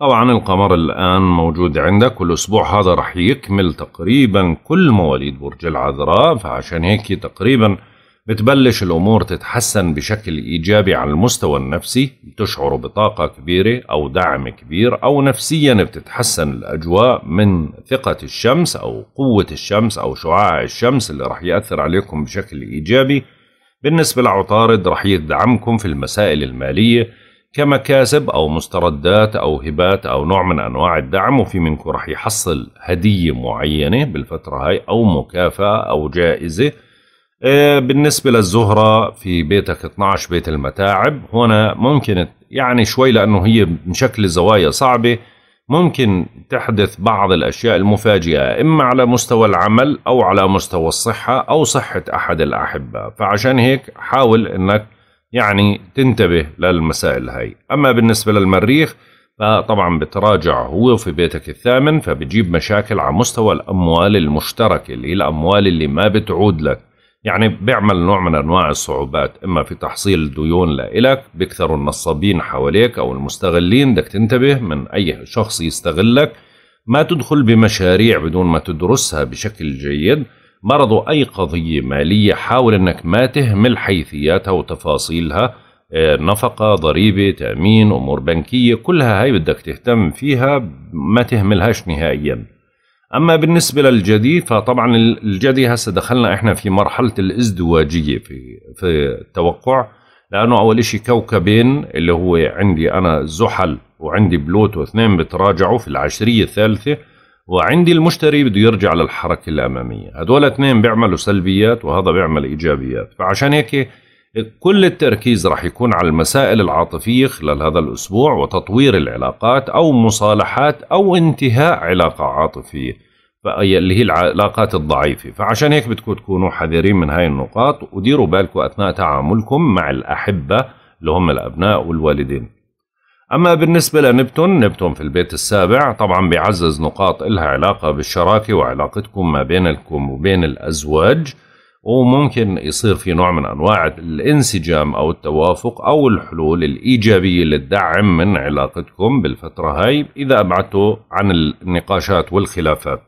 Speaker 1: طبعا القمر الآن موجود عندك والأسبوع هذا رح يكمل تقريبا كل مواليد برج العذراء فعشان هيك تقريبا بتبلش الأمور تتحسن بشكل إيجابي على المستوى النفسي بتشعر بطاقة كبيرة أو دعم كبير أو نفسيا بتتحسن الأجواء من ثقة الشمس أو قوة الشمس أو شعاع الشمس اللي رح يأثر عليكم بشكل إيجابي بالنسبة لعطارد رح يدعمكم في المسائل المالية كمكاسب أو مستردات أو هبات أو نوع من أنواع الدعم وفي منكم رح يحصل هدية معينة بالفترة هاي أو مكافأة أو جائزة آه، بالنسبة للزهرة في بيتك 12 بيت المتاعب هنا ممكن يعني شوي لأنه هي مشكلة زوايا صعبة ممكن تحدث بعض الأشياء المفاجئة إما على مستوى العمل أو على مستوى الصحة أو صحة أحد الأحبة فعشان هيك حاول أنك يعني تنتبه للمسائل هاي أما بالنسبة للمريخ فطبعا بتراجع هو في بيتك الثامن فبتجيب مشاكل على مستوى الأموال المشتركة اللي هي الأموال اللي ما بتعود لك يعني بيعمل نوع من انواع الصعوبات اما في تحصيل ديون لإلك بيكثروا النصابين حواليك او المستغلين بدك تنتبه من اي شخص يستغلك ما تدخل بمشاريع بدون ما تدرسها بشكل جيد مرض اي قضيه ماليه حاول انك ما تهمل حيثياتها وتفاصيلها آه، نفقة ضريبة تأمين أمور بنكية كلها هاي بدك تهتم فيها ما تهملهاش نهائياً اما بالنسبه للجدي فطبعا الجدي هسه دخلنا احنا في مرحله الازدواجيه في في التوقع لانه اول شيء كوكبين اللي هو عندي انا زحل وعندي بلوتو اثنين بتراجعوا في العشريه الثالثه وعندي المشتري بده يرجع للحركه الاماميه هذول اثنين بيعملوا سلبيات وهذا بيعمل ايجابيات فعشان هيك كل التركيز راح يكون على المسائل العاطفية خلال هذا الأسبوع وتطوير العلاقات أو مصالحات أو انتهاء علاقة عاطفية اللي هي العلاقات الضعيفة فعشان هيك بدكم تكونوا حذرين من هاي النقاط وديروا بالكم أثناء تعاملكم مع الأحبة اللي هم الأبناء والوالدين أما بالنسبة لنبتون نبتون في البيت السابع طبعا بيعزز نقاط إلها علاقة بالشراكة وعلاقتكم ما بينكم وبين الأزواج وممكن يصير في نوع من انواع الانسجام او التوافق او الحلول الايجابيه اللي تدعم من علاقتكم بالفتره هاي اذا ابعدتوا عن النقاشات والخلافات.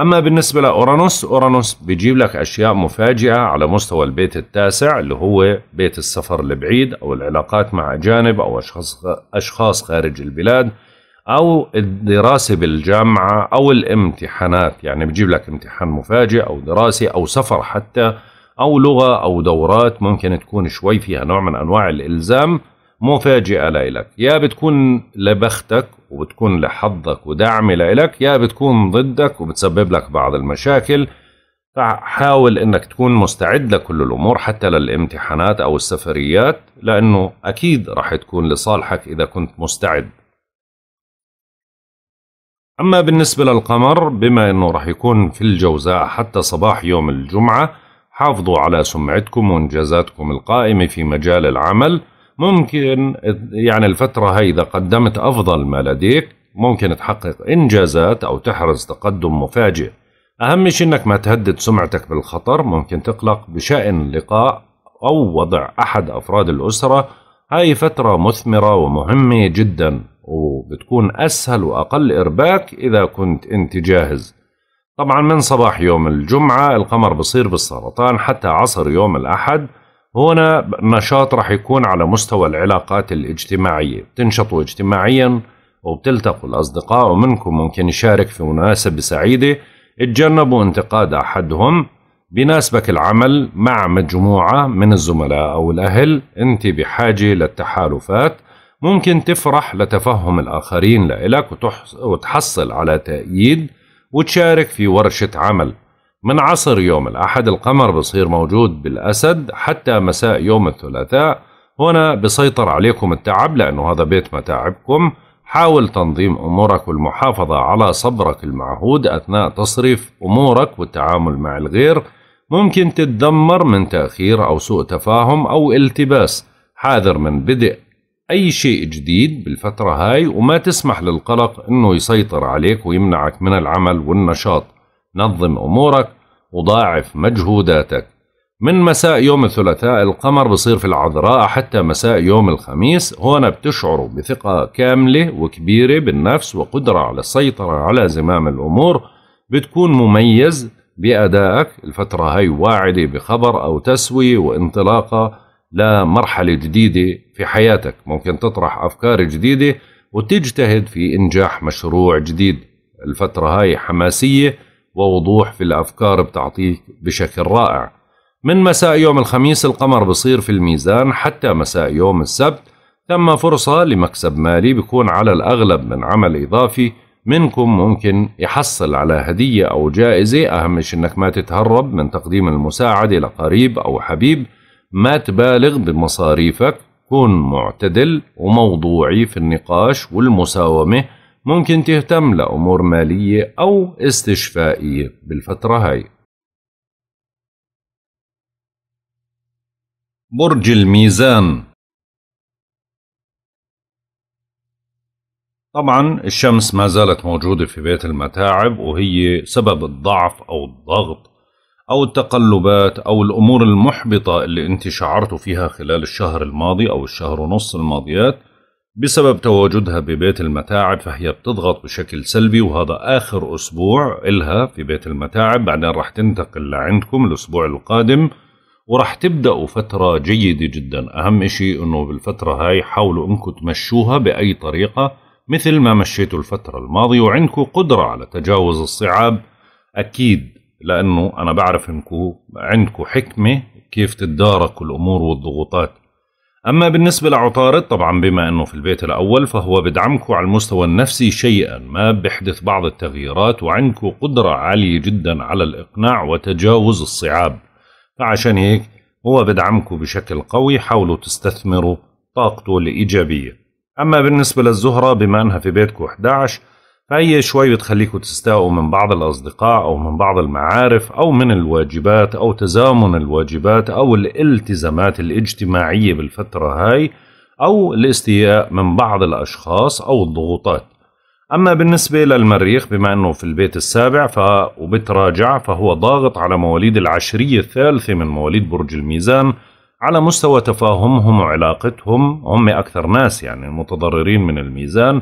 Speaker 1: اما بالنسبه لاورانوس، اورانوس بيجيب لك اشياء مفاجئه على مستوى البيت التاسع اللي هو بيت السفر البعيد او العلاقات مع اجانب او اشخاص اشخاص خارج البلاد. او الدراسه بالجامعه او الامتحانات يعني بجيب لك امتحان مفاجئ او دراسه او سفر حتى او لغه او دورات ممكن تكون شوي فيها نوع من انواع الالزام مفاجئه لإلك يا بتكون لبختك وبتكون لحظك ودعم لإلك يا بتكون ضدك وبتسبب لك بعض المشاكل فحاول انك تكون مستعد لكل الامور حتى للامتحانات او السفريات لانه اكيد راح تكون لصالحك اذا كنت مستعد أما بالنسبة للقمر بما أنه رح يكون في الجوزاء حتى صباح يوم الجمعة حافظوا على سمعتكم وإنجازاتكم القائمة في مجال العمل ممكن يعني الفترة هاي إذا قدمت أفضل ما لديك ممكن تحقق إنجازات أو تحرز تقدم مفاجئ أهم شيء أنك ما تهدد سمعتك بالخطر ممكن تقلق بشأن لقاء أو وضع أحد أفراد الأسرة هاي فترة مثمرة ومهمة جداً وبتكون أسهل وأقل إرباك إذا كنت أنت جاهز طبعا من صباح يوم الجمعة القمر بصير بالسرطان حتى عصر يوم الأحد هنا نشاط رح يكون على مستوى العلاقات الاجتماعية بتنشطوا اجتماعيا وبتلتقوا الأصدقاء ومنكم ممكن يشارك في مناسبة سعيدة اتجنبوا انتقاد أحدهم بناسبك العمل مع مجموعة من الزملاء أو الأهل أنت بحاجة للتحالفات ممكن تفرح لتفهم الآخرين لإلك وتحصل على تأييد وتشارك في ورشة عمل من عصر يوم الأحد القمر بصير موجود بالأسد حتى مساء يوم الثلاثاء هنا بسيطر عليكم التعب لأنه هذا بيت متاعبكم حاول تنظيم أمورك والمحافظة على صبرك المعهود أثناء تصريف أمورك والتعامل مع الغير ممكن تتدمر من تأخير أو سوء تفاهم أو التباس حاذر من بدء أي شيء جديد بالفترة هاي وما تسمح للقلق أنه يسيطر عليك ويمنعك من العمل والنشاط نظم أمورك وضاعف مجهوداتك من مساء يوم الثلاثاء القمر بصير في العذراء حتى مساء يوم الخميس هنا بتشعر بثقة كاملة وكبيرة بالنفس وقدرة على السيطرة على زمام الأمور بتكون مميز بأدائك الفترة هاي واعدة بخبر أو تسوية وانطلاقة لمرحلة جديدة في حياتك ممكن تطرح أفكار جديدة وتجتهد في إنجاح مشروع جديد الفترة هاي حماسية ووضوح في الأفكار بتعطيك بشكل رائع من مساء يوم الخميس القمر بصير في الميزان حتى مساء يوم السبت تم فرصة لمكسب مالي بيكون على الأغلب من عمل إضافي منكم ممكن يحصل على هدية أو جائزة أهم شيء أنك ما تتهرب من تقديم المساعدة لقريب أو حبيب ما تبالغ بمصاريفك كن معتدل وموضوعي في النقاش والمساومة ممكن تهتم لأمور مالية أو استشفائية
Speaker 2: بالفترة هاي برج الميزان
Speaker 1: طبعا الشمس ما زالت موجودة في بيت المتاعب وهي سبب الضعف أو الضغط أو التقلبات أو الأمور المحبطة اللي أنت شعرتوا فيها خلال الشهر الماضي أو الشهر ونص الماضيات بسبب تواجدها ببيت المتاعب فهي بتضغط بشكل سلبي وهذا آخر أسبوع إلها في بيت المتاعب بعدين راح تنتقل لعندكم الأسبوع القادم وراح تبدأوا فترة جيدة جدا أهم شيء أنه بالفترة هاي حاولوا أنكم تمشوها بأي طريقة مثل ما مشيتوا الفترة الماضية وعندكم قدرة على تجاوز الصعاب أكيد لانه انا بعرف انكم عندكم حكمه كيف تتداركوا الامور والضغوطات اما بالنسبه لعطارد طبعا بما انه في البيت الاول فهو بدعمكم على المستوى النفسي شيئا ما بيحدث بعض التغييرات وعندكم قدره عاليه جدا على الاقناع وتجاوز الصعاب فعشان هيك هو بدعمكم بشكل قوي حاولوا تستثمروا طاقته الايجابيه اما بالنسبه للزهره بما انها في بيتكم 11 فهي شوي بتخليكم تستاءوا من بعض الأصدقاء أو من بعض المعارف أو من الواجبات أو تزامن الواجبات أو الالتزامات الاجتماعية بالفترة هاي أو الاستياء من بعض الأشخاص أو الضغوطات أما بالنسبة للمريخ بما أنه في البيت السابع ف... وبتراجع فهو ضاغط على مواليد العشرية الثالثة من مواليد برج الميزان على مستوى تفاهمهم وعلاقتهم هم أكثر ناس يعني المتضررين من الميزان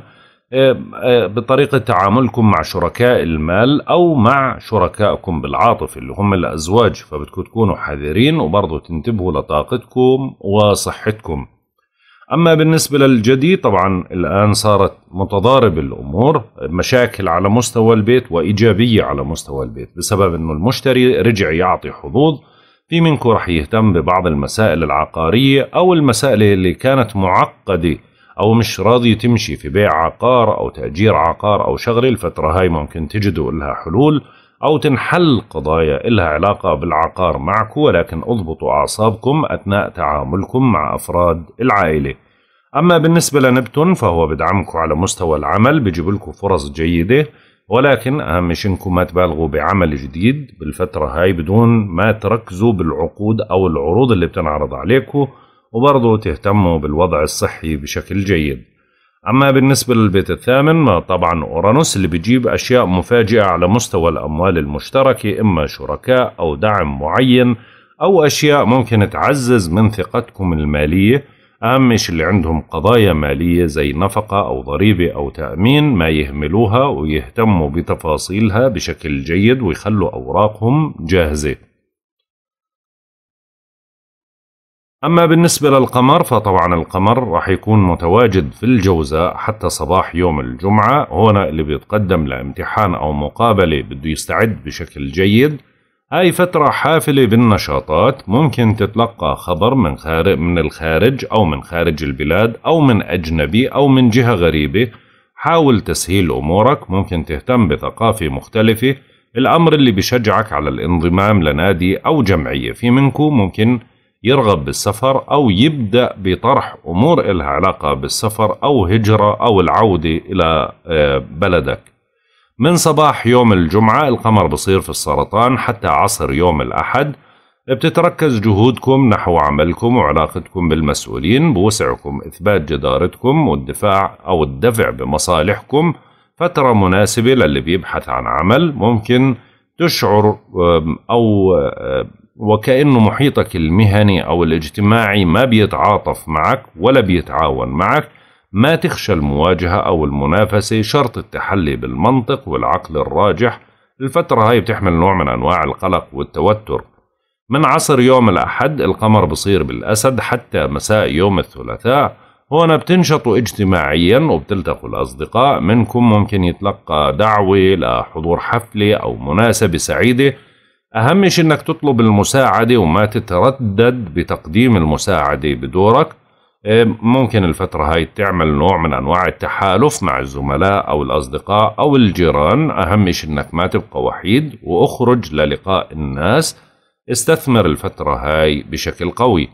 Speaker 1: بطريقة تعاملكم مع شركاء المال أو مع شركائكم بالعاطفة اللي هم الأزواج فبدكم تكونوا حذرين وبرضه تنتبهوا لطاقتكم وصحتكم أما بالنسبة للجدي طبعا الآن صارت متضارب الأمور مشاكل على مستوى البيت وإيجابية على مستوى البيت بسبب أنه المشتري رجع يعطي حظوظ في منكم رح يهتم ببعض المسائل العقارية أو المسائل اللي كانت معقدة أو مش راضي تمشي في بيع عقار أو تأجير عقار أو شغلة الفترة هاي ممكن تجدوا لها حلول أو تنحل قضايا إلها علاقة بالعقار معكم ولكن اضبطوا أعصابكم أثناء تعاملكم مع أفراد العائلة أما بالنسبة لنبتون فهو بدعمكم على مستوى العمل بيجيب لكم فرص جيدة ولكن أهم شيء إنكم ما تبالغوا بعمل جديد بالفترة هاي بدون ما تركزوا بالعقود أو العروض اللي بتنعرض عليكم وبرضه تهتموا بالوضع الصحي بشكل جيد أما بالنسبة للبيت الثامن طبعا أورانوس اللي بيجيب أشياء مفاجئة على مستوى الأموال المشتركة إما شركاء أو دعم معين أو أشياء ممكن تعزز من ثقتكم المالية أهم شيء اللي عندهم قضايا مالية زي نفقة أو ضريبة أو تأمين ما يهملوها ويهتموا بتفاصيلها بشكل جيد ويخلوا أوراقهم جاهزة أما بالنسبة للقمر فطبعا القمر راح يكون متواجد في الجوزاء حتى صباح يوم الجمعة هنا اللي بيتقدم لامتحان أو مقابلة بده يستعد بشكل جيد هاي فترة حافلة بالنشاطات ممكن تتلقى خبر من خارج من الخارج أو من خارج البلاد أو من أجنبي أو من جهة غريبة حاول تسهيل أمورك ممكن تهتم بثقافة مختلفة الأمر اللي بشجعك على الانضمام لنادي أو جمعية في منكم ممكن يرغب بالسفر أو يبدأ بطرح أمور إلها علاقة بالسفر أو هجرة أو العودة إلى آه، بلدك من صباح يوم الجمعة القمر بصير في السرطان حتى عصر يوم الأحد بتتركز جهودكم نحو عملكم وعلاقتكم بالمسؤولين بوسعكم إثبات جدارتكم والدفاع أو الدفع بمصالحكم فترة مناسبة للي بيبحث عن عمل ممكن تشعر أو آه، وكأنه محيطك المهني أو الاجتماعي ما بيتعاطف معك ولا بيتعاون معك ما تخشى المواجهة أو المنافسة شرط التحلي بالمنطق والعقل الراجح الفترة هاي بتحمل نوع من أنواع القلق والتوتر من عصر يوم الأحد القمر بصير بالأسد حتى مساء يوم الثلاثاء هنا بتنشطوا اجتماعيا وبتلتقوا الأصدقاء منكم ممكن يتلقى دعوة لحضور حفلة أو مناسبة سعيدة أهم شيء إنك تطلب المساعدة وما تتردد بتقديم المساعدة بدورك إيه، ممكن الفترة هاي تعمل نوع من أنواع التحالف مع الزملاء أو الأصدقاء أو الجيران أهم شيء إنك ما تبقى وحيد وأخرج للقاء الناس استثمر الفترة هاي بشكل قوي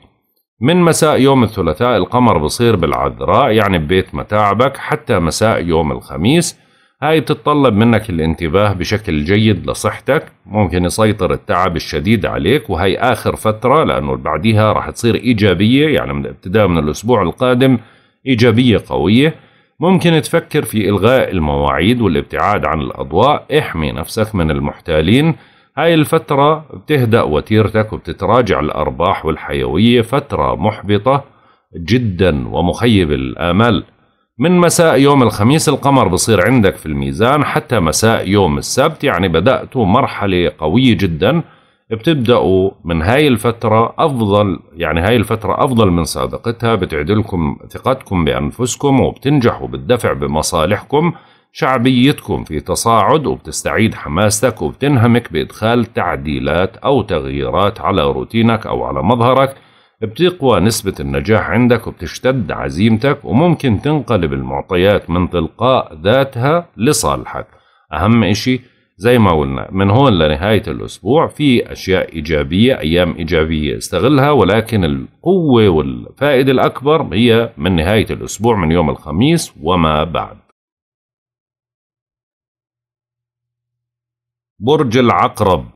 Speaker 1: من مساء يوم الثلاثاء القمر بصير بالعذراء يعني ببيت متاعبك حتى مساء يوم الخميس هاي بتتطلب منك الانتباه بشكل جيد لصحتك ممكن يسيطر التعب الشديد عليك وهي آخر فترة لأنه بعديها راح تصير إيجابية يعني من ابتداء من الأسبوع القادم إيجابية قوية ممكن تفكر في إلغاء المواعيد والابتعاد عن الأضواء احمي نفسك من المحتالين هاي الفترة بتهدأ وتيرتك وبتتراجع الأرباح والحيوية فترة محبطة جدا ومخيب الآمال من مساء يوم الخميس القمر بصير عندك في الميزان حتى مساء يوم السبت يعني بدأتوا مرحلة قوية جدا بتبدأوا من هاي الفترة أفضل يعني هاي الفترة أفضل من سابقتها بتعدلكم ثقتكم بأنفسكم وبتنجحوا بالدفع بمصالحكم شعبيتكم في تصاعد وبتستعيد حماستك وبتنهمك بإدخال تعديلات أو تغييرات على روتينك أو على مظهرك بتقوى نسبة النجاح عندك وبتشتد عزيمتك وممكن تنقلب المعطيات من تلقاء ذاتها لصالحك أهم إشي زي ما قلنا من هون لنهاية الأسبوع في أشياء إيجابية أيام إيجابية استغلها ولكن القوة والفائدة الأكبر هي من نهاية الأسبوع من يوم الخميس وما بعد
Speaker 2: برج العقرب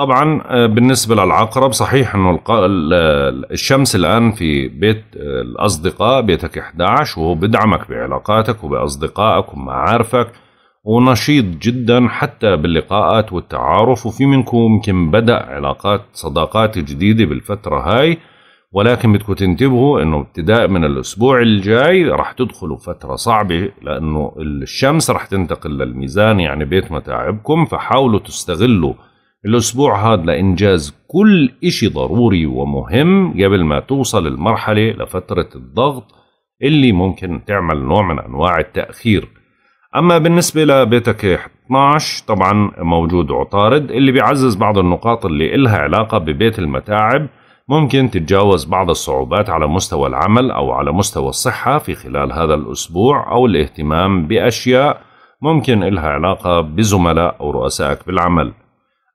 Speaker 2: طبعا آه،
Speaker 1: بالنسبه للعقرب صحيح انه الشمس الان في بيت آه، الاصدقاء بيتك 11 وهو بدعمك بعلاقاتك وباصدقائك ومعارفك ونشيط جدا حتى باللقاءات والتعارف وفي منكم يمكن بدا علاقات صداقات جديده بالفتره هاي ولكن بدكم تنتبهوا انه ابتداء من الاسبوع الجاي رح تدخلوا فتره صعبه لانه الشمس رح تنتقل للميزان يعني بيت متاعبكم فحاولوا تستغلوا الأسبوع هذا لإنجاز كل إشي ضروري ومهم قبل ما توصل المرحلة لفترة الضغط اللي ممكن تعمل نوع من أنواع التأخير أما بالنسبة لبيتك 12 طبعا موجود عطارد اللي بيعزز بعض النقاط اللي إلها علاقة ببيت المتاعب ممكن تتجاوز بعض الصعوبات على مستوى العمل أو على مستوى الصحة في خلال هذا الأسبوع أو الاهتمام بأشياء ممكن إلها علاقة بزملاء أو رؤسائك بالعمل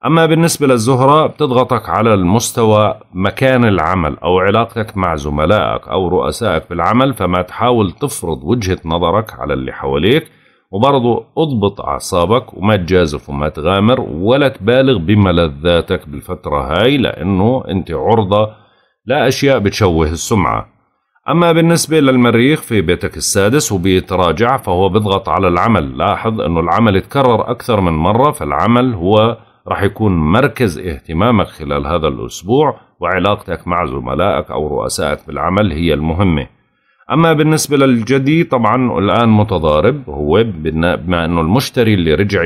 Speaker 1: أما بالنسبة للزهرة بتضغطك على المستوى مكان العمل أو علاقتك مع زملائك أو رؤسائك بالعمل فما تحاول تفرض وجهة نظرك على اللي حواليك وبرضه اضبط أعصابك وما تجازف وما تغامر ولا تبالغ بملذاتك بالفترة هاي لأنه أنت عرضة لأشياء بتشوه السمعة أما بالنسبة للمريخ في بيتك السادس وبيتراجع فهو بيضغط على العمل لاحظ أنه العمل يتكرر أكثر من مرة فالعمل هو راح يكون مركز اهتمامك خلال هذا الأسبوع وعلاقتك مع زملائك أو رؤسائك بالعمل هي المهمة أما بالنسبة للجدي طبعا الآن متضارب هو بما أنه المشتري اللي رجع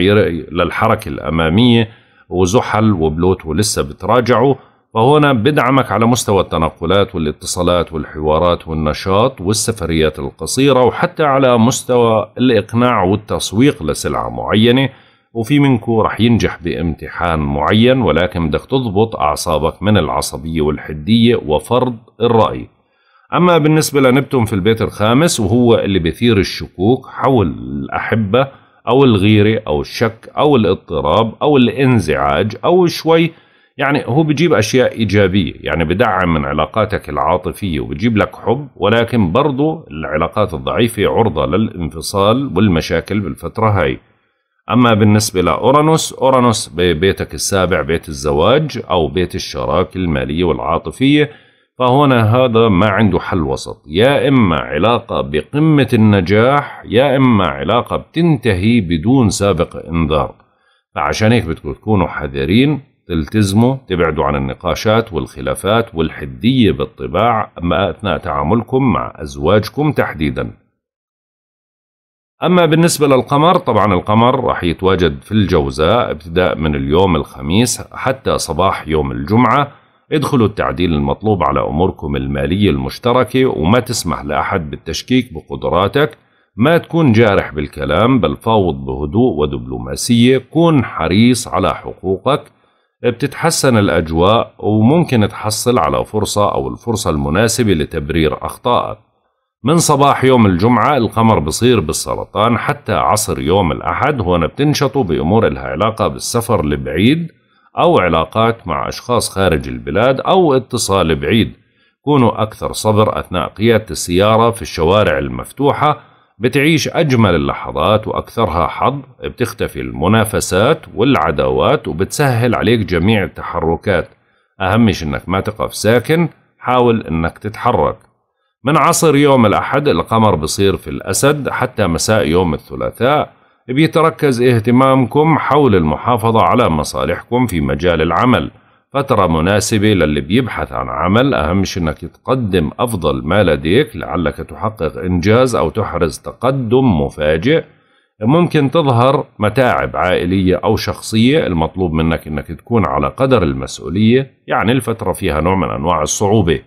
Speaker 1: للحركة الأمامية وزحل وبلوت ولسه بتراجعوا فهنا بدعمك على مستوى التنقلات والاتصالات والحوارات والنشاط والسفريات القصيرة وحتى على مستوى الإقناع والتسويق لسلعة معينة وفي منكو رح ينجح بامتحان معين ولكن بدك تضبط أعصابك من العصبية والحدية وفرض الرأي أما بالنسبة لنبتون في البيت الخامس وهو اللي بيثير الشكوك حول الأحبة أو الغيرة أو الشك أو الاضطراب أو الانزعاج أو شوي يعني هو بجيب أشياء إيجابية يعني بدعم من علاقاتك العاطفية وبجيب لك حب ولكن برضو العلاقات الضعيفة عرضة للانفصال والمشاكل بالفترة هاي أما بالنسبة لأورانوس أورانوس ببيتك السابع بيت الزواج أو بيت الشراكة المالية والعاطفية فهنا هذا ما عنده حل وسط يا إما علاقة بقمة النجاح يا إما علاقة بتنتهي بدون سابق إنذار فعشان هيك بدكم تكونوا حذرين تلتزموا تبعدوا عن النقاشات والخلافات والحدية بالطباع أما أثناء تعاملكم مع أزواجكم تحديداً أما بالنسبة للقمر طبعا القمر راح يتواجد في الجوزاء ابتداء من اليوم الخميس حتى صباح يوم الجمعة ادخلوا التعديل المطلوب على أموركم المالية المشتركة وما تسمح لأحد بالتشكيك بقدراتك ما تكون جارح بالكلام بل فاوض بهدوء ودبلوماسية كون حريص على حقوقك بتتحسن الأجواء وممكن تحصل على فرصة أو الفرصة المناسبة لتبرير أخطائك من صباح يوم الجمعة القمر بصير بالسرطان حتى عصر يوم الأحد هون بتنشطوا بأمور إلها علاقة بالسفر البعيد أو علاقات مع أشخاص خارج البلاد أو اتصال بعيد كونوا أكثر صبر أثناء قيادة السيارة في الشوارع المفتوحة بتعيش أجمل اللحظات وأكثرها حظ بتختفي المنافسات والعداوات وبتسهل عليك جميع التحركات أهم أنك ما تقف ساكن حاول أنك تتحرك من عصر يوم الأحد القمر بصير في الأسد حتى مساء يوم الثلاثاء بيتركز اهتمامكم حول المحافظة على مصالحكم في مجال العمل فترة مناسبة للي بيبحث عن عمل أهم شيء أنك تقدم أفضل ما لديك لعلك تحقق إنجاز أو تحرز تقدم مفاجئ ممكن تظهر متاعب عائلية أو شخصية المطلوب منك أنك تكون على قدر المسؤولية يعني الفترة فيها نوع من أنواع الصعوبة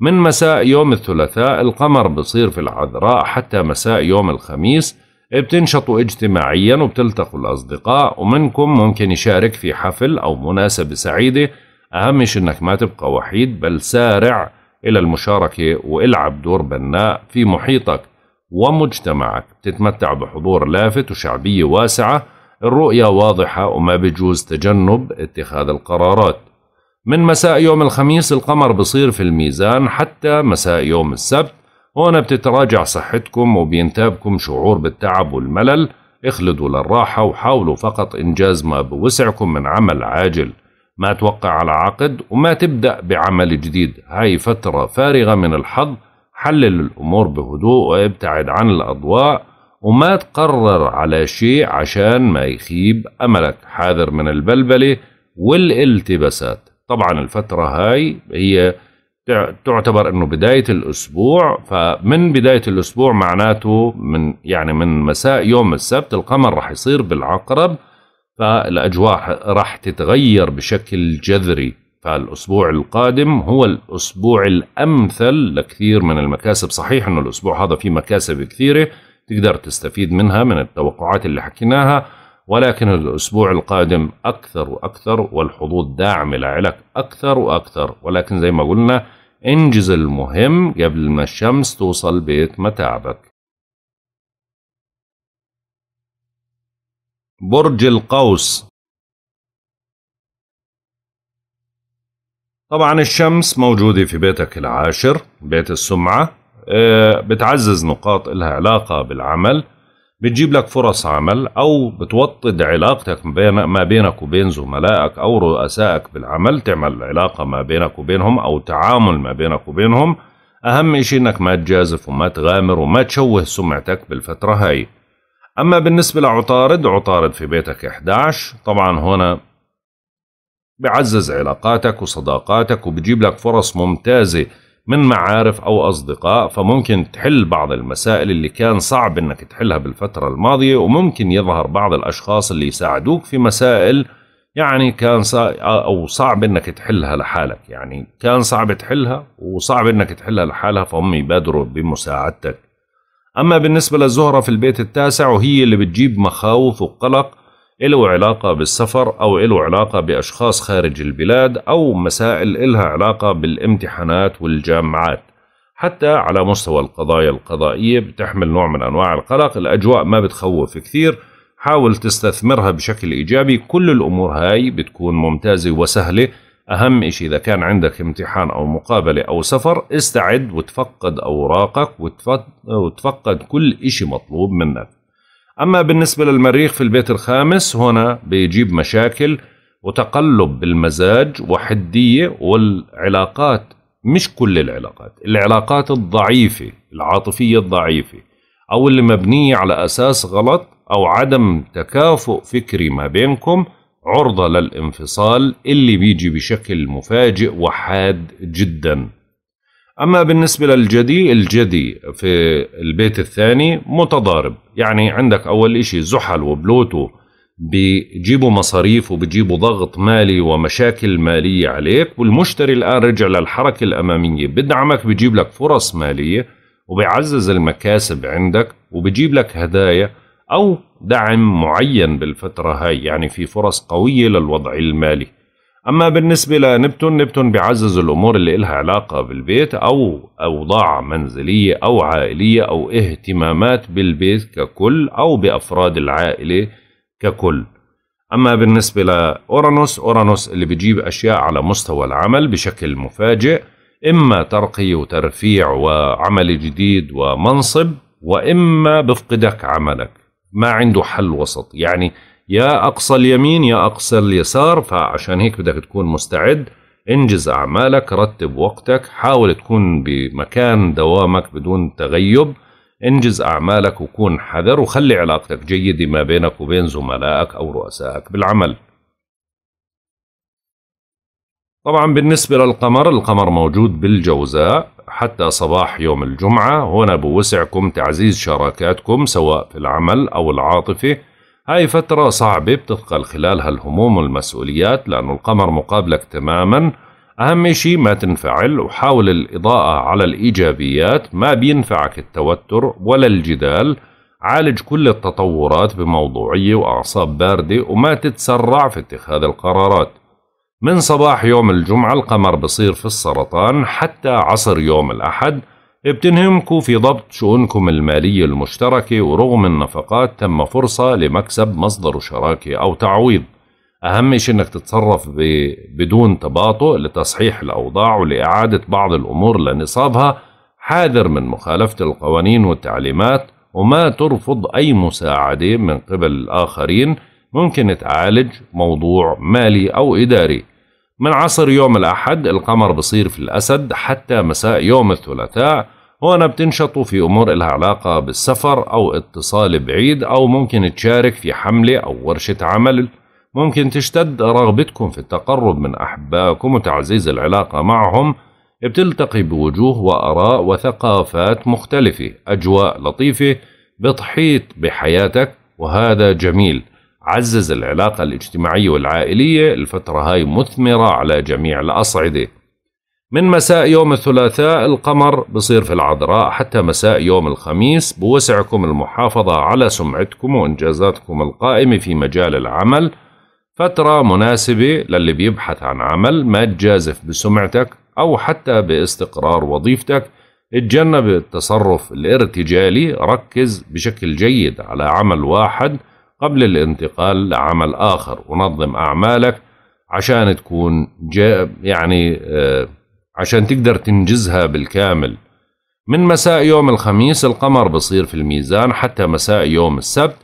Speaker 1: من مساء يوم الثلاثاء القمر بصير في العذراء حتى مساء يوم الخميس بتنشطوا اجتماعيا وبتلتقوا الأصدقاء ومنكم ممكن يشارك في حفل أو مناسبة سعيدة أهم شيء أنك ما تبقى وحيد بل سارع إلى المشاركة والعب دور بناء في محيطك ومجتمعك تتمتع بحضور لافت وشعبية واسعة الرؤية واضحة وما بجوز تجنب اتخاذ القرارات من مساء يوم الخميس القمر بصير في الميزان حتى مساء يوم السبت هون بتتراجع صحتكم وبينتابكم شعور بالتعب والملل اخلدوا للراحة وحاولوا فقط إنجاز ما بوسعكم من عمل عاجل ما توقع على عقد وما تبدأ بعمل جديد هاي فترة فارغة من الحظ حلل الأمور بهدوء وابتعد عن الأضواء وما تقرر على شيء عشان ما يخيب أملك حاذر من البلبلة والالتباسات طبعا الفترة هاي هي تعتبر انه بداية الاسبوع فمن بداية الاسبوع معناته من يعني من مساء يوم السبت القمر راح يصير بالعقرب فالاجواء راح تتغير بشكل جذري فالاسبوع القادم هو الاسبوع الامثل لكثير من المكاسب صحيح انه الاسبوع هذا فيه مكاسب كثيرة تقدر تستفيد منها من التوقعات اللي حكيناها ولكن الأسبوع القادم أكثر وأكثر والحظوظ داعمة لك أكثر وأكثر ولكن زي ما قلنا انجز المهم قبل ما الشمس
Speaker 2: توصل بيت متاعبك برج القوس
Speaker 1: طبعا الشمس موجودة في بيتك العاشر بيت السمعة آه، بتعزز نقاط إلها علاقة بالعمل بتجيب لك فرص عمل او بتوطد علاقتك ما بينك وبين زملائك او رؤسائك بالعمل تعمل علاقه ما بينك وبينهم او تعامل ما بينك وبينهم اهم شيء انك ما تجازف وما تغامر وما تشوه سمعتك بالفتره هاي اما بالنسبه لعطارد عطارد في بيتك 11 طبعا هنا بعزز علاقاتك وصداقاتك وبجيب لك فرص ممتازه من معارف أو أصدقاء فممكن تحل بعض المسائل اللي كان صعب أنك تحلها بالفترة الماضية وممكن يظهر بعض الأشخاص اللي يساعدوك في مسائل يعني كان أو صعب أنك تحلها لحالك يعني كان صعب تحلها وصعب أنك تحلها لحالها فهم يبادروا بمساعدتك أما بالنسبة للزهرة في البيت التاسع وهي اللي بتجيب مخاوف وقلق إلو علاقة بالسفر أو إلو علاقة بأشخاص خارج البلاد أو مسائل إلها علاقة بالامتحانات والجامعات حتى على مستوى القضايا القضائية بتحمل نوع من أنواع القلق الأجواء ما بتخوف كثير حاول تستثمرها بشكل إيجابي كل الأمور هاي بتكون ممتازة وسهلة أهم إشي إذا كان عندك امتحان أو مقابلة أو سفر استعد وتفقد أوراقك وتفقد كل إشي مطلوب منك أما بالنسبة للمريخ في البيت الخامس هنا بيجيب مشاكل وتقلب بالمزاج وحدية والعلاقات مش كل العلاقات العلاقات الضعيفة العاطفية الضعيفة أو اللي مبنية على أساس غلط أو عدم تكافؤ فكري ما بينكم عرضة للانفصال اللي بيجي بشكل مفاجئ وحاد جدا أما بالنسبة للجدي الجدي في البيت الثاني متضارب يعني عندك أول إشي زحل وبلوتو بيجيبوا مصاريف وبيجيبوا ضغط مالي ومشاكل مالية عليك والمشتري الآن رجع للحركة الأمامية بدعمك بيجيب لك فرص مالية وبيعزز المكاسب عندك وبيجيب لك هدايا أو دعم معين بالفترة هاي يعني في فرص قوية للوضع المالي أما بالنسبة لنبتون نبتون بيعزز الأمور اللي إلها علاقة بالبيت أو أوضاع منزلية أو عائلية أو اهتمامات بالبيت ككل أو بأفراد العائلة ككل أما بالنسبة لأورانوس أورانوس اللي بيجيب أشياء على مستوى العمل بشكل مفاجئ إما ترقي وترفيع وعمل جديد ومنصب وإما بفقدك عملك ما عنده حل وسط يعني يا أقصى اليمين يا أقصى اليسار فعشان هيك بدك تكون مستعد انجز أعمالك رتب وقتك حاول تكون بمكان دوامك بدون تغيب انجز أعمالك وكون حذر وخلي علاقتك جيدة ما بينك وبين زملائك أو رؤسائك بالعمل طبعا بالنسبة للقمر القمر موجود بالجوزاء حتى صباح يوم الجمعة هنا بوسعكم تعزيز شراكاتكم سواء في العمل أو العاطفة هاي فترة صعبة بتثقل خلالها الهموم والمسؤوليات لأن القمر مقابلك تماما أهم شيء ما تنفعل وحاول الإضاءة على الإيجابيات ما بينفعك التوتر ولا الجدال عالج كل التطورات بموضوعية وأعصاب باردة وما تتسرع في اتخاذ القرارات من صباح يوم الجمعة القمر بصير في السرطان حتى عصر يوم الأحد بتنهمكوا في ضبط شؤونكم المالية المشتركة ورغم النفقات تم فرصة لمكسب مصدر شراكة أو تعويض أهم شيء إنك تتصرف بدون تباطؤ لتصحيح الأوضاع ولإعادة بعض الأمور لنصابها حاذر من مخالفة القوانين والتعليمات وما ترفض أي مساعدة من قبل الآخرين ممكن تعالج موضوع مالي أو إداري من عصر يوم الأحد القمر بصير في الأسد حتى مساء يوم الثلاثاء هون بتنشطوا في أمور إلها علاقة بالسفر أو اتصال بعيد أو ممكن تشارك في حملة أو ورشة عمل ممكن تشتد رغبتكم في التقرب من أحبائكم وتعزيز العلاقة معهم بتلتقي بوجوه وآراء وثقافات مختلفة أجواء لطيفة بتحيط بحياتك وهذا جميل عزز العلاقة الاجتماعية والعائلية الفترة هاي مثمرة على جميع الأصعدة من مساء يوم الثلاثاء القمر بصير في العذراء حتى مساء يوم الخميس بوسعكم المحافظة على سمعتكم وإنجازاتكم القائمة في مجال العمل فترة مناسبة للي بيبحث عن عمل ما تجازف بسمعتك أو حتى باستقرار وظيفتك اتجنب التصرف الارتجالي ركز بشكل جيد على عمل واحد قبل الانتقال لعمل آخر ونظم أعمالك عشان تكون يعني آه، عشان تقدر تنجزها بالكامل من مساء يوم الخميس القمر بصير في الميزان حتى مساء يوم السبت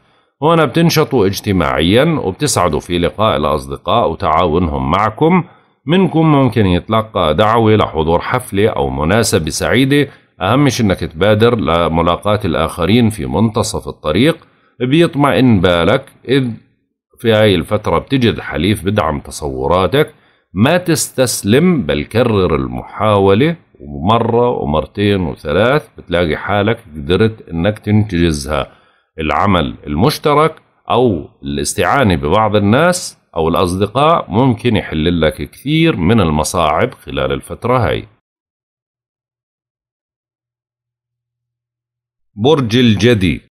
Speaker 1: هنا بتنشطوا اجتماعيا وبتسعدوا في لقاء الأصدقاء وتعاونهم معكم منكم ممكن يتلقى دعوة لحضور حفلة أو مناسبة سعيدة أهم إنك تبادر لملاقاة الآخرين في منتصف الطريق بيطمئن بالك إذ في هاي الفترة بتجد حليف بدعم تصوراتك ما تستسلم بل كرر المحاولة ومرة ومرتين وثلاث بتلاقي حالك قدرت انك تنجزها العمل المشترك او الاستعانة ببعض الناس او الاصدقاء ممكن يحل لك كثير من
Speaker 2: المصاعب خلال الفترة هاي برج الجدي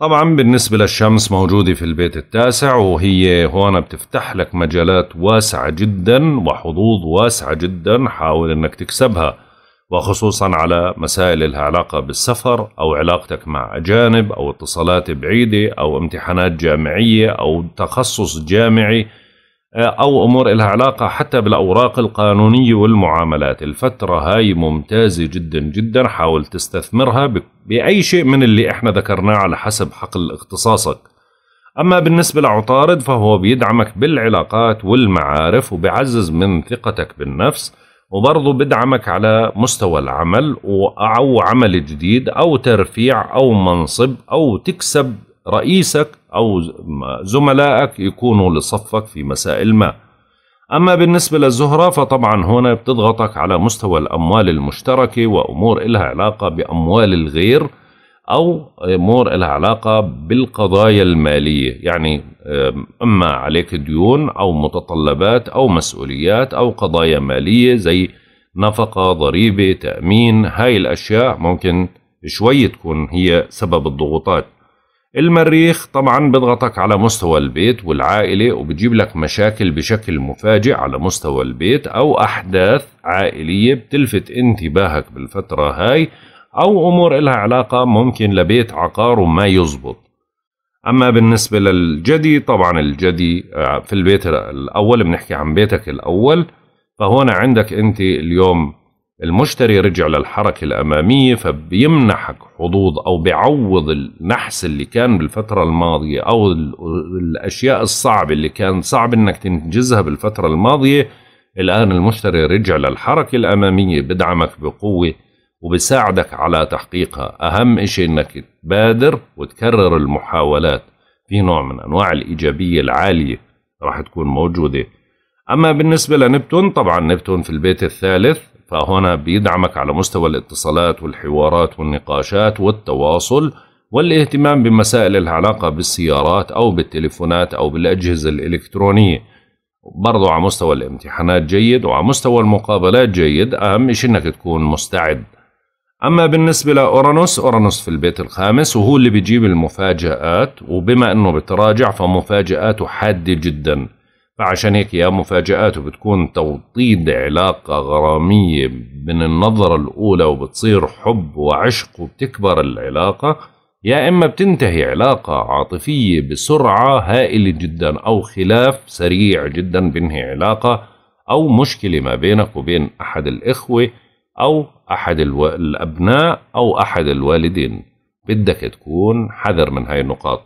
Speaker 1: طبعا بالنسبة للشمس موجودة في البيت التاسع وهي هون بتفتح لك مجالات واسعة جدا وحظوظ واسعة جدا حاول انك تكسبها وخصوصا على مسائل لها علاقة بالسفر أو علاقتك مع أجانب أو اتصالات بعيدة أو امتحانات جامعية أو تخصص جامعي أو أمور إلها علاقة حتى بالأوراق القانونية والمعاملات الفترة هاي ممتازة جدا جدا حاول تستثمرها بأي شيء من اللي إحنا ذكرناه على حسب حقل اختصاصك أما بالنسبة لعطارد فهو بيدعمك بالعلاقات والمعارف وبعزز من ثقتك بالنفس وبرضه بدعمك على مستوى العمل أو عمل جديد أو ترفيع أو منصب أو تكسب رئيسك أو زملائك يكونوا لصفك في مسائل ما أما بالنسبة للزهرة فطبعا هنا بتضغطك على مستوى الأموال المشتركة وأمور إلها علاقة بأموال الغير أو أمور إلها علاقة بالقضايا المالية يعني إما عليك ديون أو متطلبات أو مسؤوليات أو قضايا مالية زي نفقة ضريبة تأمين هاي الأشياء ممكن شوي تكون هي سبب الضغوطات المريخ طبعا بضغطك على مستوى البيت والعائلة وبجيب لك مشاكل بشكل مفاجئ على مستوى البيت أو أحداث عائلية بتلفت انتباهك بالفترة هاي أو أمور إلها علاقة ممكن لبيت عقار وما يزبط أما بالنسبة للجدي طبعا الجدي آه، في البيت الأول بنحكي عن بيتك الأول فهون عندك أنت اليوم المشتري رجع للحركة الأمامية فبيمنحك حظوظ أو بيعوض النحس اللي كان بالفترة الماضية أو الأشياء الصعبة اللي كان صعب إنك تنجزها بالفترة الماضية الآن المشتري رجع للحركة الأمامية بدعمك بقوة وبساعدك على تحقيقها أهم إشي إنك تبادر وتكرر المحاولات في نوع من أنواع الإيجابية العالية راح تكون موجودة أما بالنسبة لنبتون طبعا نبتون في البيت الثالث فهنا بيدعمك على مستوى الاتصالات والحوارات والنقاشات والتواصل والاهتمام بمسائل العلاقة بالسيارات أو بالتليفونات أو بالأجهزة الإلكترونية برضو على مستوى الامتحانات جيد وعلى مستوى المقابلات جيد أهم شيء أنك تكون مستعد أما بالنسبة لأورانوس أورانوس في البيت الخامس وهو اللي بيجيب المفاجآت وبما أنه بتراجع فمفاجآته حادة جدا فعشان هيك يا مفاجآت بتكون توطيد علاقة غرامية من النظرة الأولى وبتصير حب وعشق وبتكبر العلاقة يا إما بتنتهي علاقة عاطفية بسرعة هائلة جدا أو خلاف سريع جدا بينهي علاقة أو مشكلة ما بينك وبين أحد الإخوة أو أحد الأبناء أو أحد الوالدين بدك تكون حذر من هاي النقاط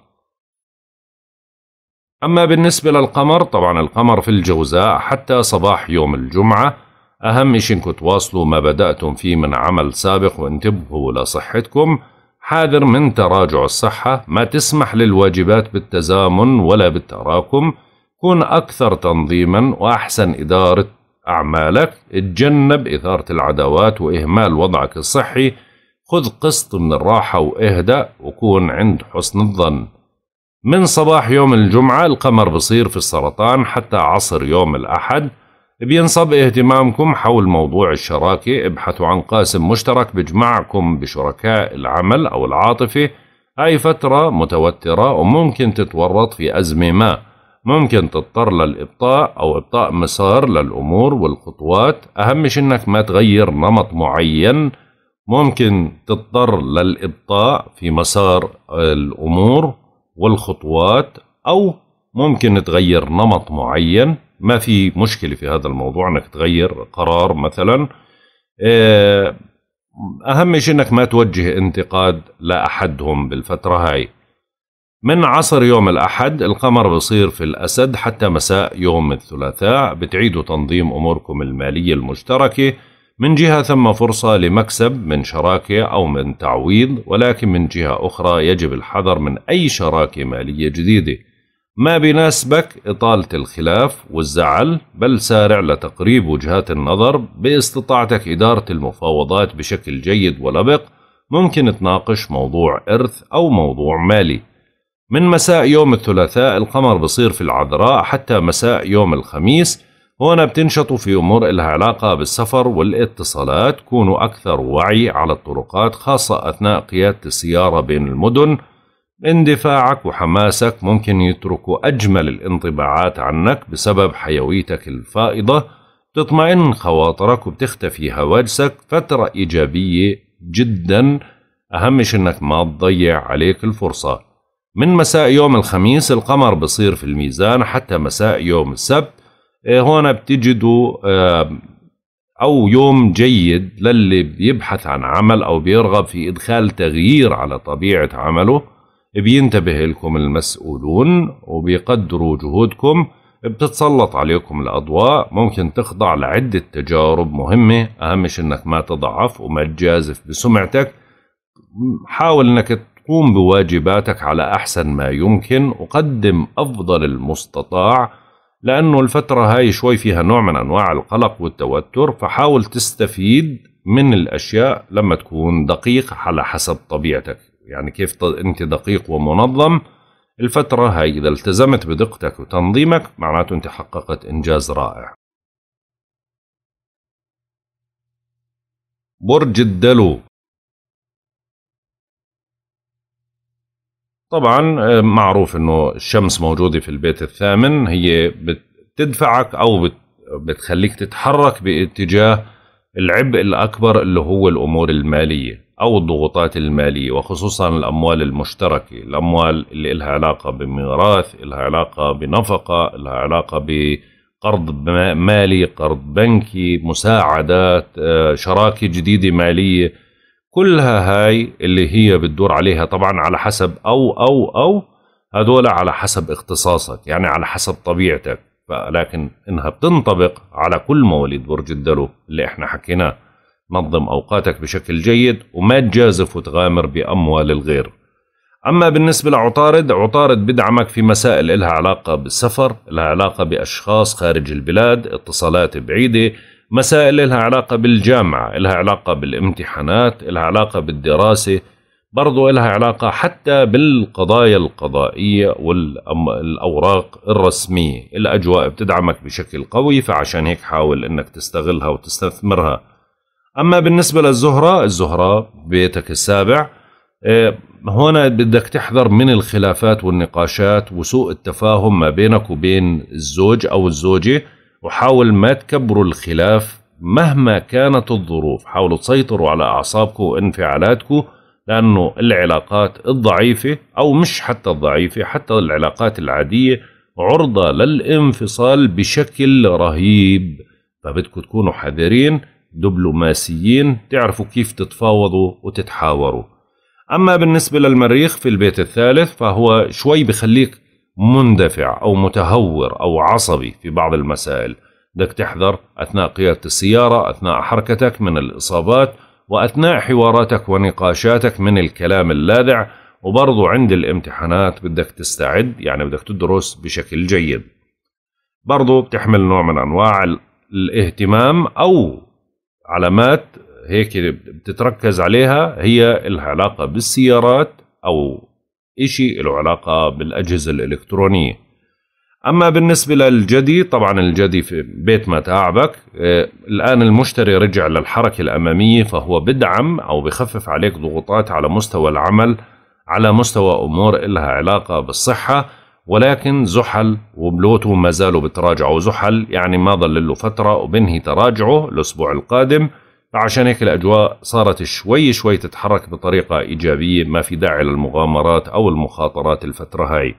Speaker 1: أما بالنسبة للقمر طبعا القمر في الجوزاء حتى صباح يوم الجمعة أهم شيء إنكم تواصلوا ما بدأتم فيه من عمل سابق وانتبهوا لصحتكم حاذر من تراجع الصحة ما تسمح للواجبات بالتزامن ولا بالتراكم كن أكثر تنظيما وأحسن إدارة أعمالك اتجنب إثارة العداوات وإهمال وضعك الصحي خذ قسط من الراحة واهدأ وكون عند حسن الظن من صباح يوم الجمعة القمر بصير في السرطان حتى عصر يوم الأحد بينصب اهتمامكم حول موضوع الشراكة ابحثوا عن قاسم مشترك بجمعكم بشركاء العمل أو العاطفة هاي فترة متوترة وممكن تتورط في أزمة ما ممكن تضطر للإبطاء أو إبطاء مسار للأمور والخطوات أهم شيء إنك ما تغير نمط معين ممكن تضطر للإبطاء في مسار الأمور والخطوات أو ممكن تغير نمط معين ما في مشكلة في هذا الموضوع أنك تغير قرار مثلا آه، أهم شيء أنك ما توجه انتقاد لأحدهم بالفترة هاي من عصر يوم الأحد القمر بصير في الأسد حتى مساء يوم الثلاثاء بتعيدوا تنظيم أموركم المالية المشتركة من جهة ثم فرصة لمكسب من شراكة أو من تعويض ولكن من جهة أخرى يجب الحذر من أي شراكة مالية جديدة ما بيناسبك إطالة الخلاف والزعل بل سارع لتقريب وجهات النظر باستطاعتك إدارة المفاوضات بشكل جيد ولبق ممكن تناقش موضوع إرث أو موضوع مالي من مساء يوم الثلاثاء القمر بصير في العذراء حتى مساء يوم الخميس هنا بتنشطوا في أمور إلها علاقة بالسفر والاتصالات كونوا أكثر وعي على الطرقات خاصة أثناء قيادة السيارة بين المدن اندفاعك وحماسك ممكن يتركوا أجمل الانطباعات عنك بسبب حيويتك الفائضة تطمئن خواطرك وبتختفي هواجسك فترة إيجابية جدا أهم إنك ما تضيع عليك الفرصة من مساء يوم الخميس القمر بصير في الميزان حتى مساء يوم السبت هون آه، بتجدوا آه، او يوم جيد للي بيبحث عن عمل او بيرغب في ادخال تغيير على طبيعه عمله بينتبه لكم المسؤولون وبيقدروا جهودكم بتتسلط عليكم الأضواء ممكن تخضع لعدة تجارب مهمة أهم أنك ما تضعف وما تجازف بسمعتك حاول أنك تقوم بواجباتك على أحسن ما يمكن وقدم أفضل المستطاع لأنه الفترة هاي شوي فيها نوع من أنواع القلق والتوتر فحاول تستفيد من الأشياء لما تكون دقيق على حسب طبيعتك يعني كيف أنت دقيق ومنظم الفترة هاي إذا التزمت بدقتك وتنظيمك معناته
Speaker 2: أنت حققت إنجاز رائع برج الدلو
Speaker 1: طبعا آه، معروف انه الشمس موجوده في البيت الثامن هي بتدفعك او بتخليك تتحرك باتجاه العبء الاكبر اللي هو الامور الماليه او الضغوطات الماليه وخصوصا الاموال المشتركه، الاموال اللي لها علاقه بميراث، لها علاقه بنفقه، لها علاقه بقرض مالي، قرض بنكي، مساعدات، آه، شراكه جديده ماليه، كلها هاي اللي هي بتدور عليها طبعا على حسب أو أو أو هذول على حسب اختصاصك يعني على حسب طبيعتك لكن إنها بتنطبق على كل مواليد برج الدلو اللي إحنا حكيناه نظم أوقاتك بشكل جيد وما تجازف وتغامر بأموال الغير أما بالنسبة لعطارد عطارد بدعمك في مسائل إلها علاقة بالسفر إلها علاقة بأشخاص خارج البلاد اتصالات بعيدة مسائل لها علاقة بالجامعة لها علاقة بالامتحانات لها علاقة بالدراسة برضو لها علاقة حتى بالقضايا القضائية والأوراق الرسمية الأجواء بتدعمك بشكل قوي فعشان هيك حاول أنك تستغلها وتستثمرها أما بالنسبة للزهرة الزهرة بيتك السابع آه، هنا بدك تحذر من الخلافات والنقاشات وسوء التفاهم ما بينك وبين الزوج أو الزوجة وحاول ما تكبروا الخلاف مهما كانت الظروف حاولوا تسيطروا على أعصابكم وانفعالاتكم لأنه العلاقات الضعيفة أو مش حتى الضعيفة حتى العلاقات العادية عرضة للانفصال بشكل رهيب فبدكم تكونوا حذرين دبلوماسيين تعرفوا كيف تتفاوضوا وتتحاوروا أما بالنسبة للمريخ في البيت الثالث فهو شوي بخليك مندفع أو متهور أو عصبي في بعض المسائل بدك تحذر أثناء قيادة السيارة أثناء حركتك من الإصابات وأثناء حواراتك ونقاشاتك من الكلام اللاذع وبرضو عند الامتحانات بدك تستعد يعني بدك تدرس بشكل جيد برضو بتحمل نوع من أنواع الاهتمام أو علامات هيك بتتركز عليها هي العلاقة بالسيارات أو إشي له علاقة بالأجهزة الإلكترونية أما بالنسبة للجدي طبعا الجدي في بيت ما تعبك آه، الآن المشتري رجع للحركة الأمامية فهو بدعم أو بخفف عليك ضغوطات على مستوى العمل على مستوى أمور إلها علاقة بالصحة ولكن زحل وبلوتو ما زالوا بتراجعوا زحل يعني ما ضل له فترة وبنهي تراجعه الأسبوع القادم فعشان هيك الأجواء صارت شوي شوي تتحرك بطريقة إيجابية ما في داعي للمغامرات أو المخاطرات الفترة هاي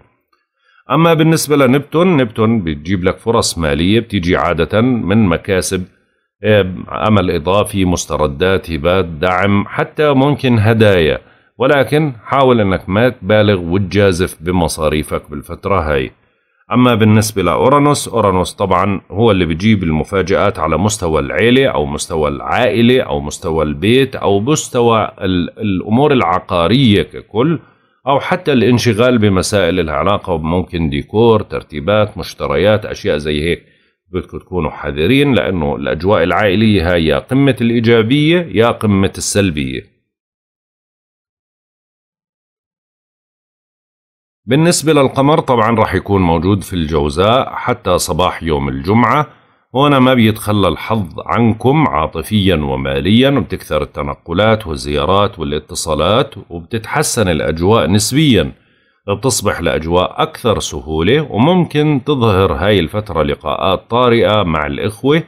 Speaker 1: أما بالنسبة لنبتون نبتون بتجيب لك فرص مالية بتيجي عادة من مكاسب أمل إضافي مستردات هبات دعم حتى ممكن هدايا ولكن حاول أنك ما تبالغ وتجازف بمصاريفك بالفترة هاي أما بالنسبة لأورانوس أورانوس طبعا هو اللي بيجيب المفاجآت على مستوى العيلة أو مستوى العائلة أو مستوى البيت أو مستوى الأمور العقارية ككل أو حتى الانشغال بمسائل العلاقة ممكن ديكور ترتيبات مشتريات أشياء زي هيك بدكم تكونوا حذرين لأنه الأجواء العائلية هي يا قمة الإيجابية
Speaker 2: يا قمة السلبية بالنسبة للقمر طبعا رح يكون موجود في الجوزاء حتى
Speaker 1: صباح يوم الجمعة هنا ما بيتخلى الحظ عنكم عاطفيا وماليا وبتكثر التنقلات والزيارات والاتصالات وبتتحسن الأجواء نسبيا بتصبح الأجواء أكثر سهولة وممكن تظهر هاي الفترة لقاءات طارئة مع الإخوة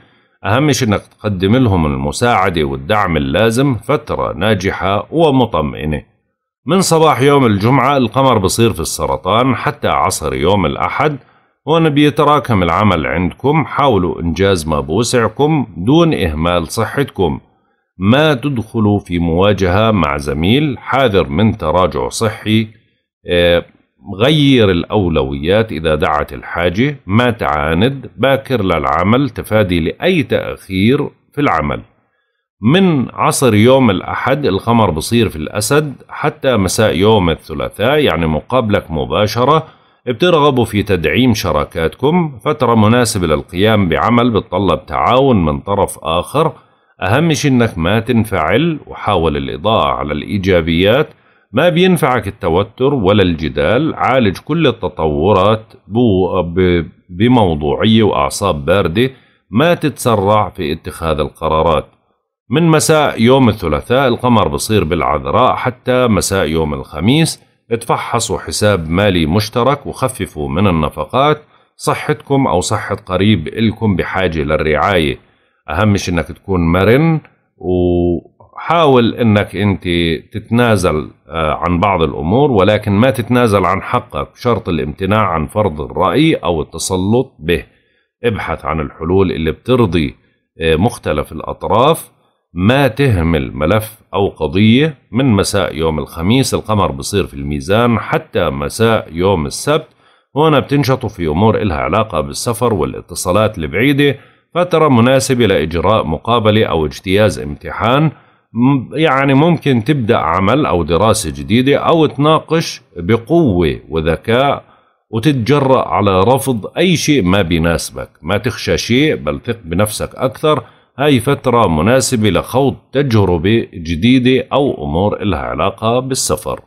Speaker 1: أهم شيء أنك تقدم لهم المساعدة والدعم اللازم فترة ناجحة ومطمئنة من صباح يوم الجمعة القمر بصير في السرطان حتى عصر يوم الأحد هون بيتراكم العمل عندكم حاولوا إنجاز ما بوسعكم دون إهمال صحتكم ما تدخلوا في مواجهة مع زميل حاذر من تراجع صحي آه، غير الأولويات إذا دعت الحاجة ما تعاند باكر للعمل تفادي لأي تأخير في العمل من عصر يوم الأحد القمر بصير في الأسد حتى مساء يوم الثلاثاء يعني مقابلك مباشرة بترغبوا في تدعيم شراكاتكم فترة مناسبة للقيام بعمل بتطلب تعاون من طرف آخر أهم شيء إنك ما تنفعل وحاول الإضاءة على الإيجابيات ما بينفعك التوتر ولا الجدال عالج كل التطورات بموضوعية وأعصاب باردة ما تتسرع في اتخاذ القرارات من مساء يوم الثلاثاء القمر بصير بالعذراء حتى مساء يوم الخميس اتفحصوا حساب مالي مشترك وخففوا من النفقات صحتكم أو صحة قريب إلكم بحاجة للرعاية أهم شيء أنك تكون مرن وحاول أنك أنت تتنازل آه، عن بعض الأمور ولكن ما تتنازل عن حقك شرط الامتناع عن فرض الرأي أو التسلط به ابحث عن الحلول اللي بترضي آه، مختلف الأطراف ما تهمل ملف أو قضية من مساء يوم الخميس القمر بصير في الميزان حتى مساء يوم السبت هون بتنشطوا في أمور إلها علاقة بالسفر والاتصالات البعيدة فترة مناسبة لإجراء مقابلة أو اجتياز امتحان يعني ممكن تبدأ عمل أو دراسة جديدة أو تناقش بقوة وذكاء وتتجرأ على رفض أي شيء ما بيناسبك ما تخشى شيء بل ثق بنفسك أكثر هاي فترة مناسبة لخوض
Speaker 2: تجربة جديدة أو أمور إلها علاقة بالسفر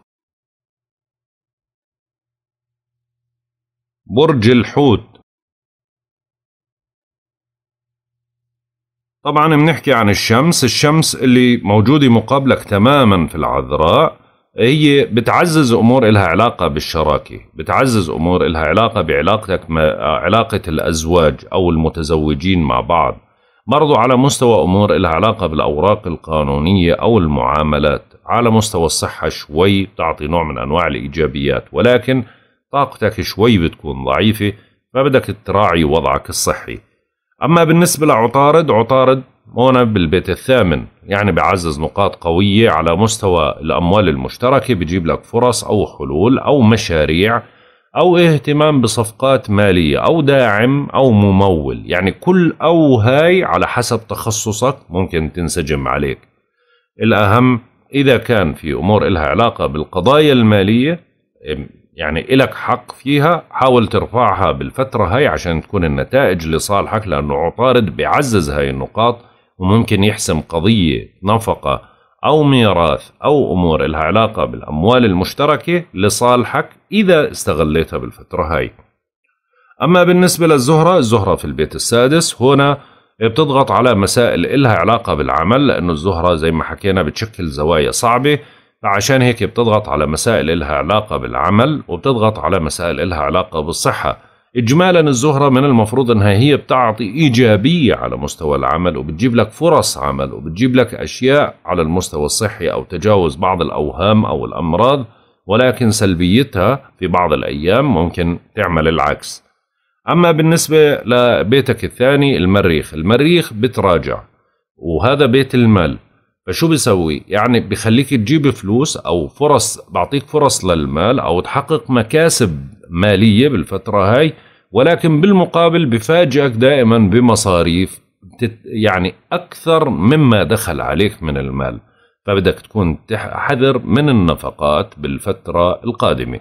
Speaker 2: برج الحوت طبعا بنحكي عن الشمس الشمس
Speaker 1: اللي موجودة مقابلك تماما في العذراء هي بتعزز أمور إلها علاقة بالشراكة بتعزز أمور إلها علاقة بعلاقتك علاقة الأزواج أو المتزوجين مع بعض برضو على مستوى أمور إلها علاقة بالأوراق القانونية أو المعاملات على مستوى الصحة شوي بتعطي نوع من أنواع الإيجابيات ولكن طاقتك شوي بتكون ضعيفة فبدك تراعي وضعك الصحي أما بالنسبة لعطارد عطارد هون بالبيت الثامن يعني بعزز نقاط قوية على مستوى الأموال المشتركة بجيب لك فرص أو حلول أو مشاريع أو اهتمام بصفقات مالية أو داعم أو ممول يعني كل أو هاي على حسب تخصصك ممكن تنسجم عليك الأهم إذا كان في أمور إلها علاقة بالقضايا المالية يعني إلك حق فيها حاول ترفعها بالفترة هاي عشان تكون النتائج لصالحك لأنه عطارد بيعزز هاي النقاط وممكن يحسم قضية نفقة أو ميراث أو أمور لها علاقة بالأموال المشتركة لصالحك إذا استغليتها بالفترة هاي أما بالنسبة للزهرة الزهرة في البيت السادس هنا بتضغط على مسائل إلها علاقة بالعمل لأنه الزهرة زي ما حكينا بتشكل زوايا صعبة فعشان هيك بتضغط على مسائل إلها علاقة بالعمل وبتضغط على مسائل إلها علاقة بالصحة إجمالا الزهرة من المفروض أنها هي بتعطي إيجابية على مستوى العمل وبتجيب لك فرص عمل وبتجيب لك أشياء على المستوى الصحي أو تجاوز بعض الأوهام أو الأمراض ولكن سلبيتها في بعض الأيام ممكن تعمل العكس أما بالنسبة لبيتك الثاني المريخ المريخ بتراجع وهذا بيت المال فشو بيسوي؟ يعني بخليك تجيب فلوس أو فرص بعطيك فرص للمال أو تحقق مكاسب مالية بالفترة هاي ولكن بالمقابل بفاجئك دائما بمصاريف يعني أكثر مما دخل عليك من المال فبدك تكون حذر من النفقات بالفترة القادمة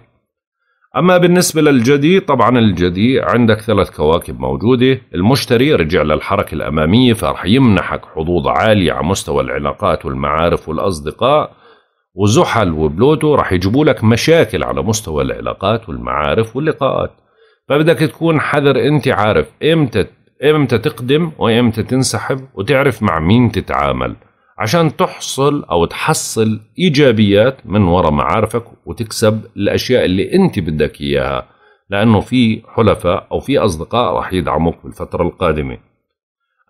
Speaker 1: أما بالنسبة للجدي طبعا الجدي عندك ثلاث كواكب موجودة المشتري رجع للحركة الأمامية فرح يمنحك حظوظ عالية على مستوى العلاقات والمعارف والأصدقاء وزحل وبلوتو رح يجيبوا لك مشاكل على مستوى العلاقات والمعارف واللقاءات فبدك تكون حذر انت عارف امتى امتى تقدم وامتى تنسحب وتعرف مع مين تتعامل عشان تحصل او تحصل ايجابيات من وراء معارفك وتكسب الاشياء اللي انت بدك اياها لانه في حلفاء او في اصدقاء راح يدعموك بالفتره القادمه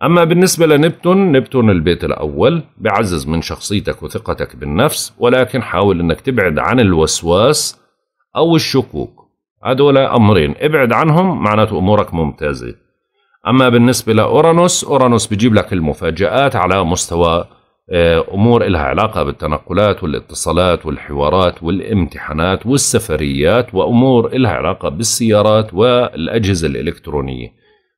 Speaker 1: اما بالنسبه لنبتون نبتون البيت الاول بعزز من شخصيتك وثقتك بالنفس ولكن حاول انك تبعد عن الوسواس او الشكوك هدول أمرين ابعد عنهم معناته أمورك ممتازة أما بالنسبة لأورانوس أورانوس بيجيب لك المفاجآت على مستوى آه، أمور إلها علاقة بالتنقلات والاتصالات والحوارات والامتحانات والسفريات وأمور إلها علاقة بالسيارات والأجهزة الإلكترونية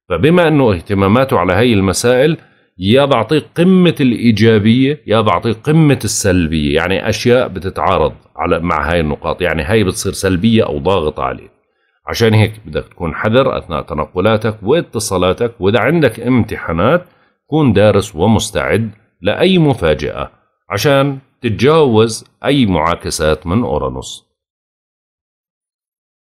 Speaker 1: فبما أنه اهتماماته على هي المسائل يا بعطيك قمة الإيجابية يا بعطيك قمة السلبية يعني أشياء بتتعارض على مع هاي النقاط يعني هاي بتصير سلبية أو ضاغطة عليه عشان هيك بدك تكون حذر أثناء تنقلاتك واتصالاتك وإذا عندك امتحانات كون دارس ومستعد لأي مفاجأة عشان تتجاوز أي معاكسات من أورانوس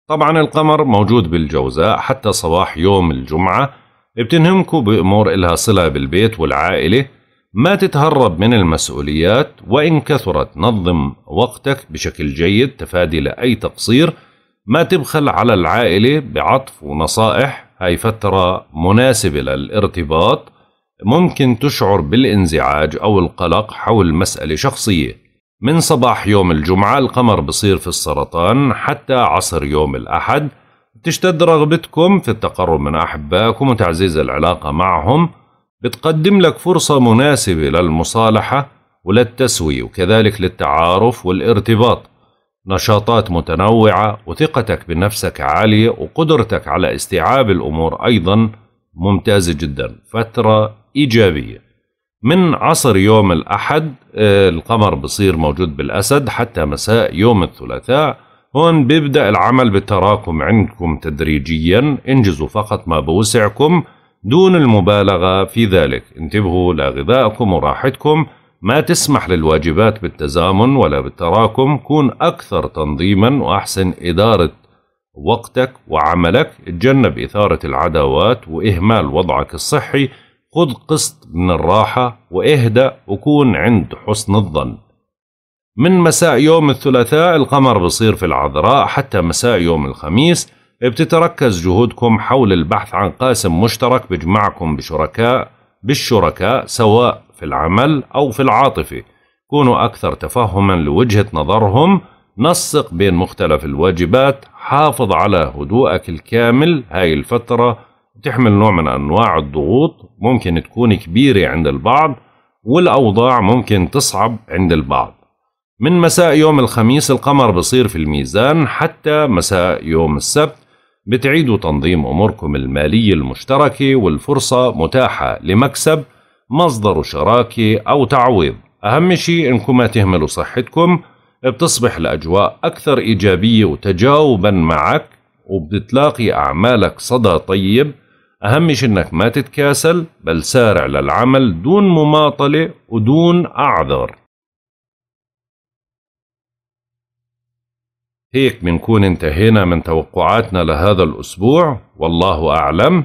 Speaker 1: طبعا القمر موجود بالجوزاء حتى صباح يوم الجمعة بتنهمكم بأمور إلها صلة بالبيت والعائلة ما تتهرب من المسؤوليات وإن كثرت نظم وقتك بشكل جيد تفادي لأي تقصير ما تبخل على العائلة بعطف ونصائح هاي فترة مناسبة للارتباط ممكن تشعر بالانزعاج أو القلق حول مسألة شخصية من صباح يوم الجمعة القمر بصير في السرطان حتى عصر يوم الأحد تشتد رغبتكم في التقرب من أحبائكم وتعزيز العلاقة معهم بتقدم لك فرصة مناسبة للمصالحة وللتسوية وكذلك للتعارف والارتباط نشاطات متنوعة وثقتك بنفسك عالية وقدرتك على استيعاب الأمور أيضا ممتازة جدا فترة إيجابية من عصر يوم الأحد آه، القمر بصير موجود بالأسد حتى مساء يوم الثلاثاء هون بيبدأ العمل بالتراكم عندكم تدريجيا انجزوا فقط ما بوسعكم دون المبالغة في ذلك انتبهوا لغذائكم وراحتكم ما تسمح للواجبات بالتزامن ولا بالتراكم كون أكثر تنظيما وأحسن إدارة وقتك وعملك اتجنب إثارة العداوات وإهمال وضعك الصحي خذ قسط من الراحة واهدأ وكون عند حسن الظن من مساء يوم الثلاثاء القمر بصير في العذراء حتى مساء يوم الخميس بتتركز جهودكم حول البحث عن قاسم مشترك بجمعكم بشركاء بالشركاء سواء في العمل أو في العاطفة كونوا أكثر تفهما لوجهة نظرهم نسق بين مختلف الواجبات حافظ على هدوءك الكامل هاي الفترة تحمل نوع من أنواع الضغوط ممكن تكون كبيرة عند البعض والأوضاع ممكن تصعب عند البعض من مساء يوم الخميس القمر بصير في الميزان حتى مساء يوم السبت بتعيدوا تنظيم أموركم المالية المشتركة والفرصة متاحة لمكسب مصدر شراكة أو تعويض أهم شيء إنكم ما تهملوا صحتكم بتصبح الأجواء أكثر إيجابية وتجاوبا معك وبتلاقي أعمالك صدى طيب أهم شيء إنك ما تتكاسل بل سارع للعمل دون مماطلة ودون أعذر هيك بنكون انتهينا من توقعاتنا لهذا الأسبوع والله أعلم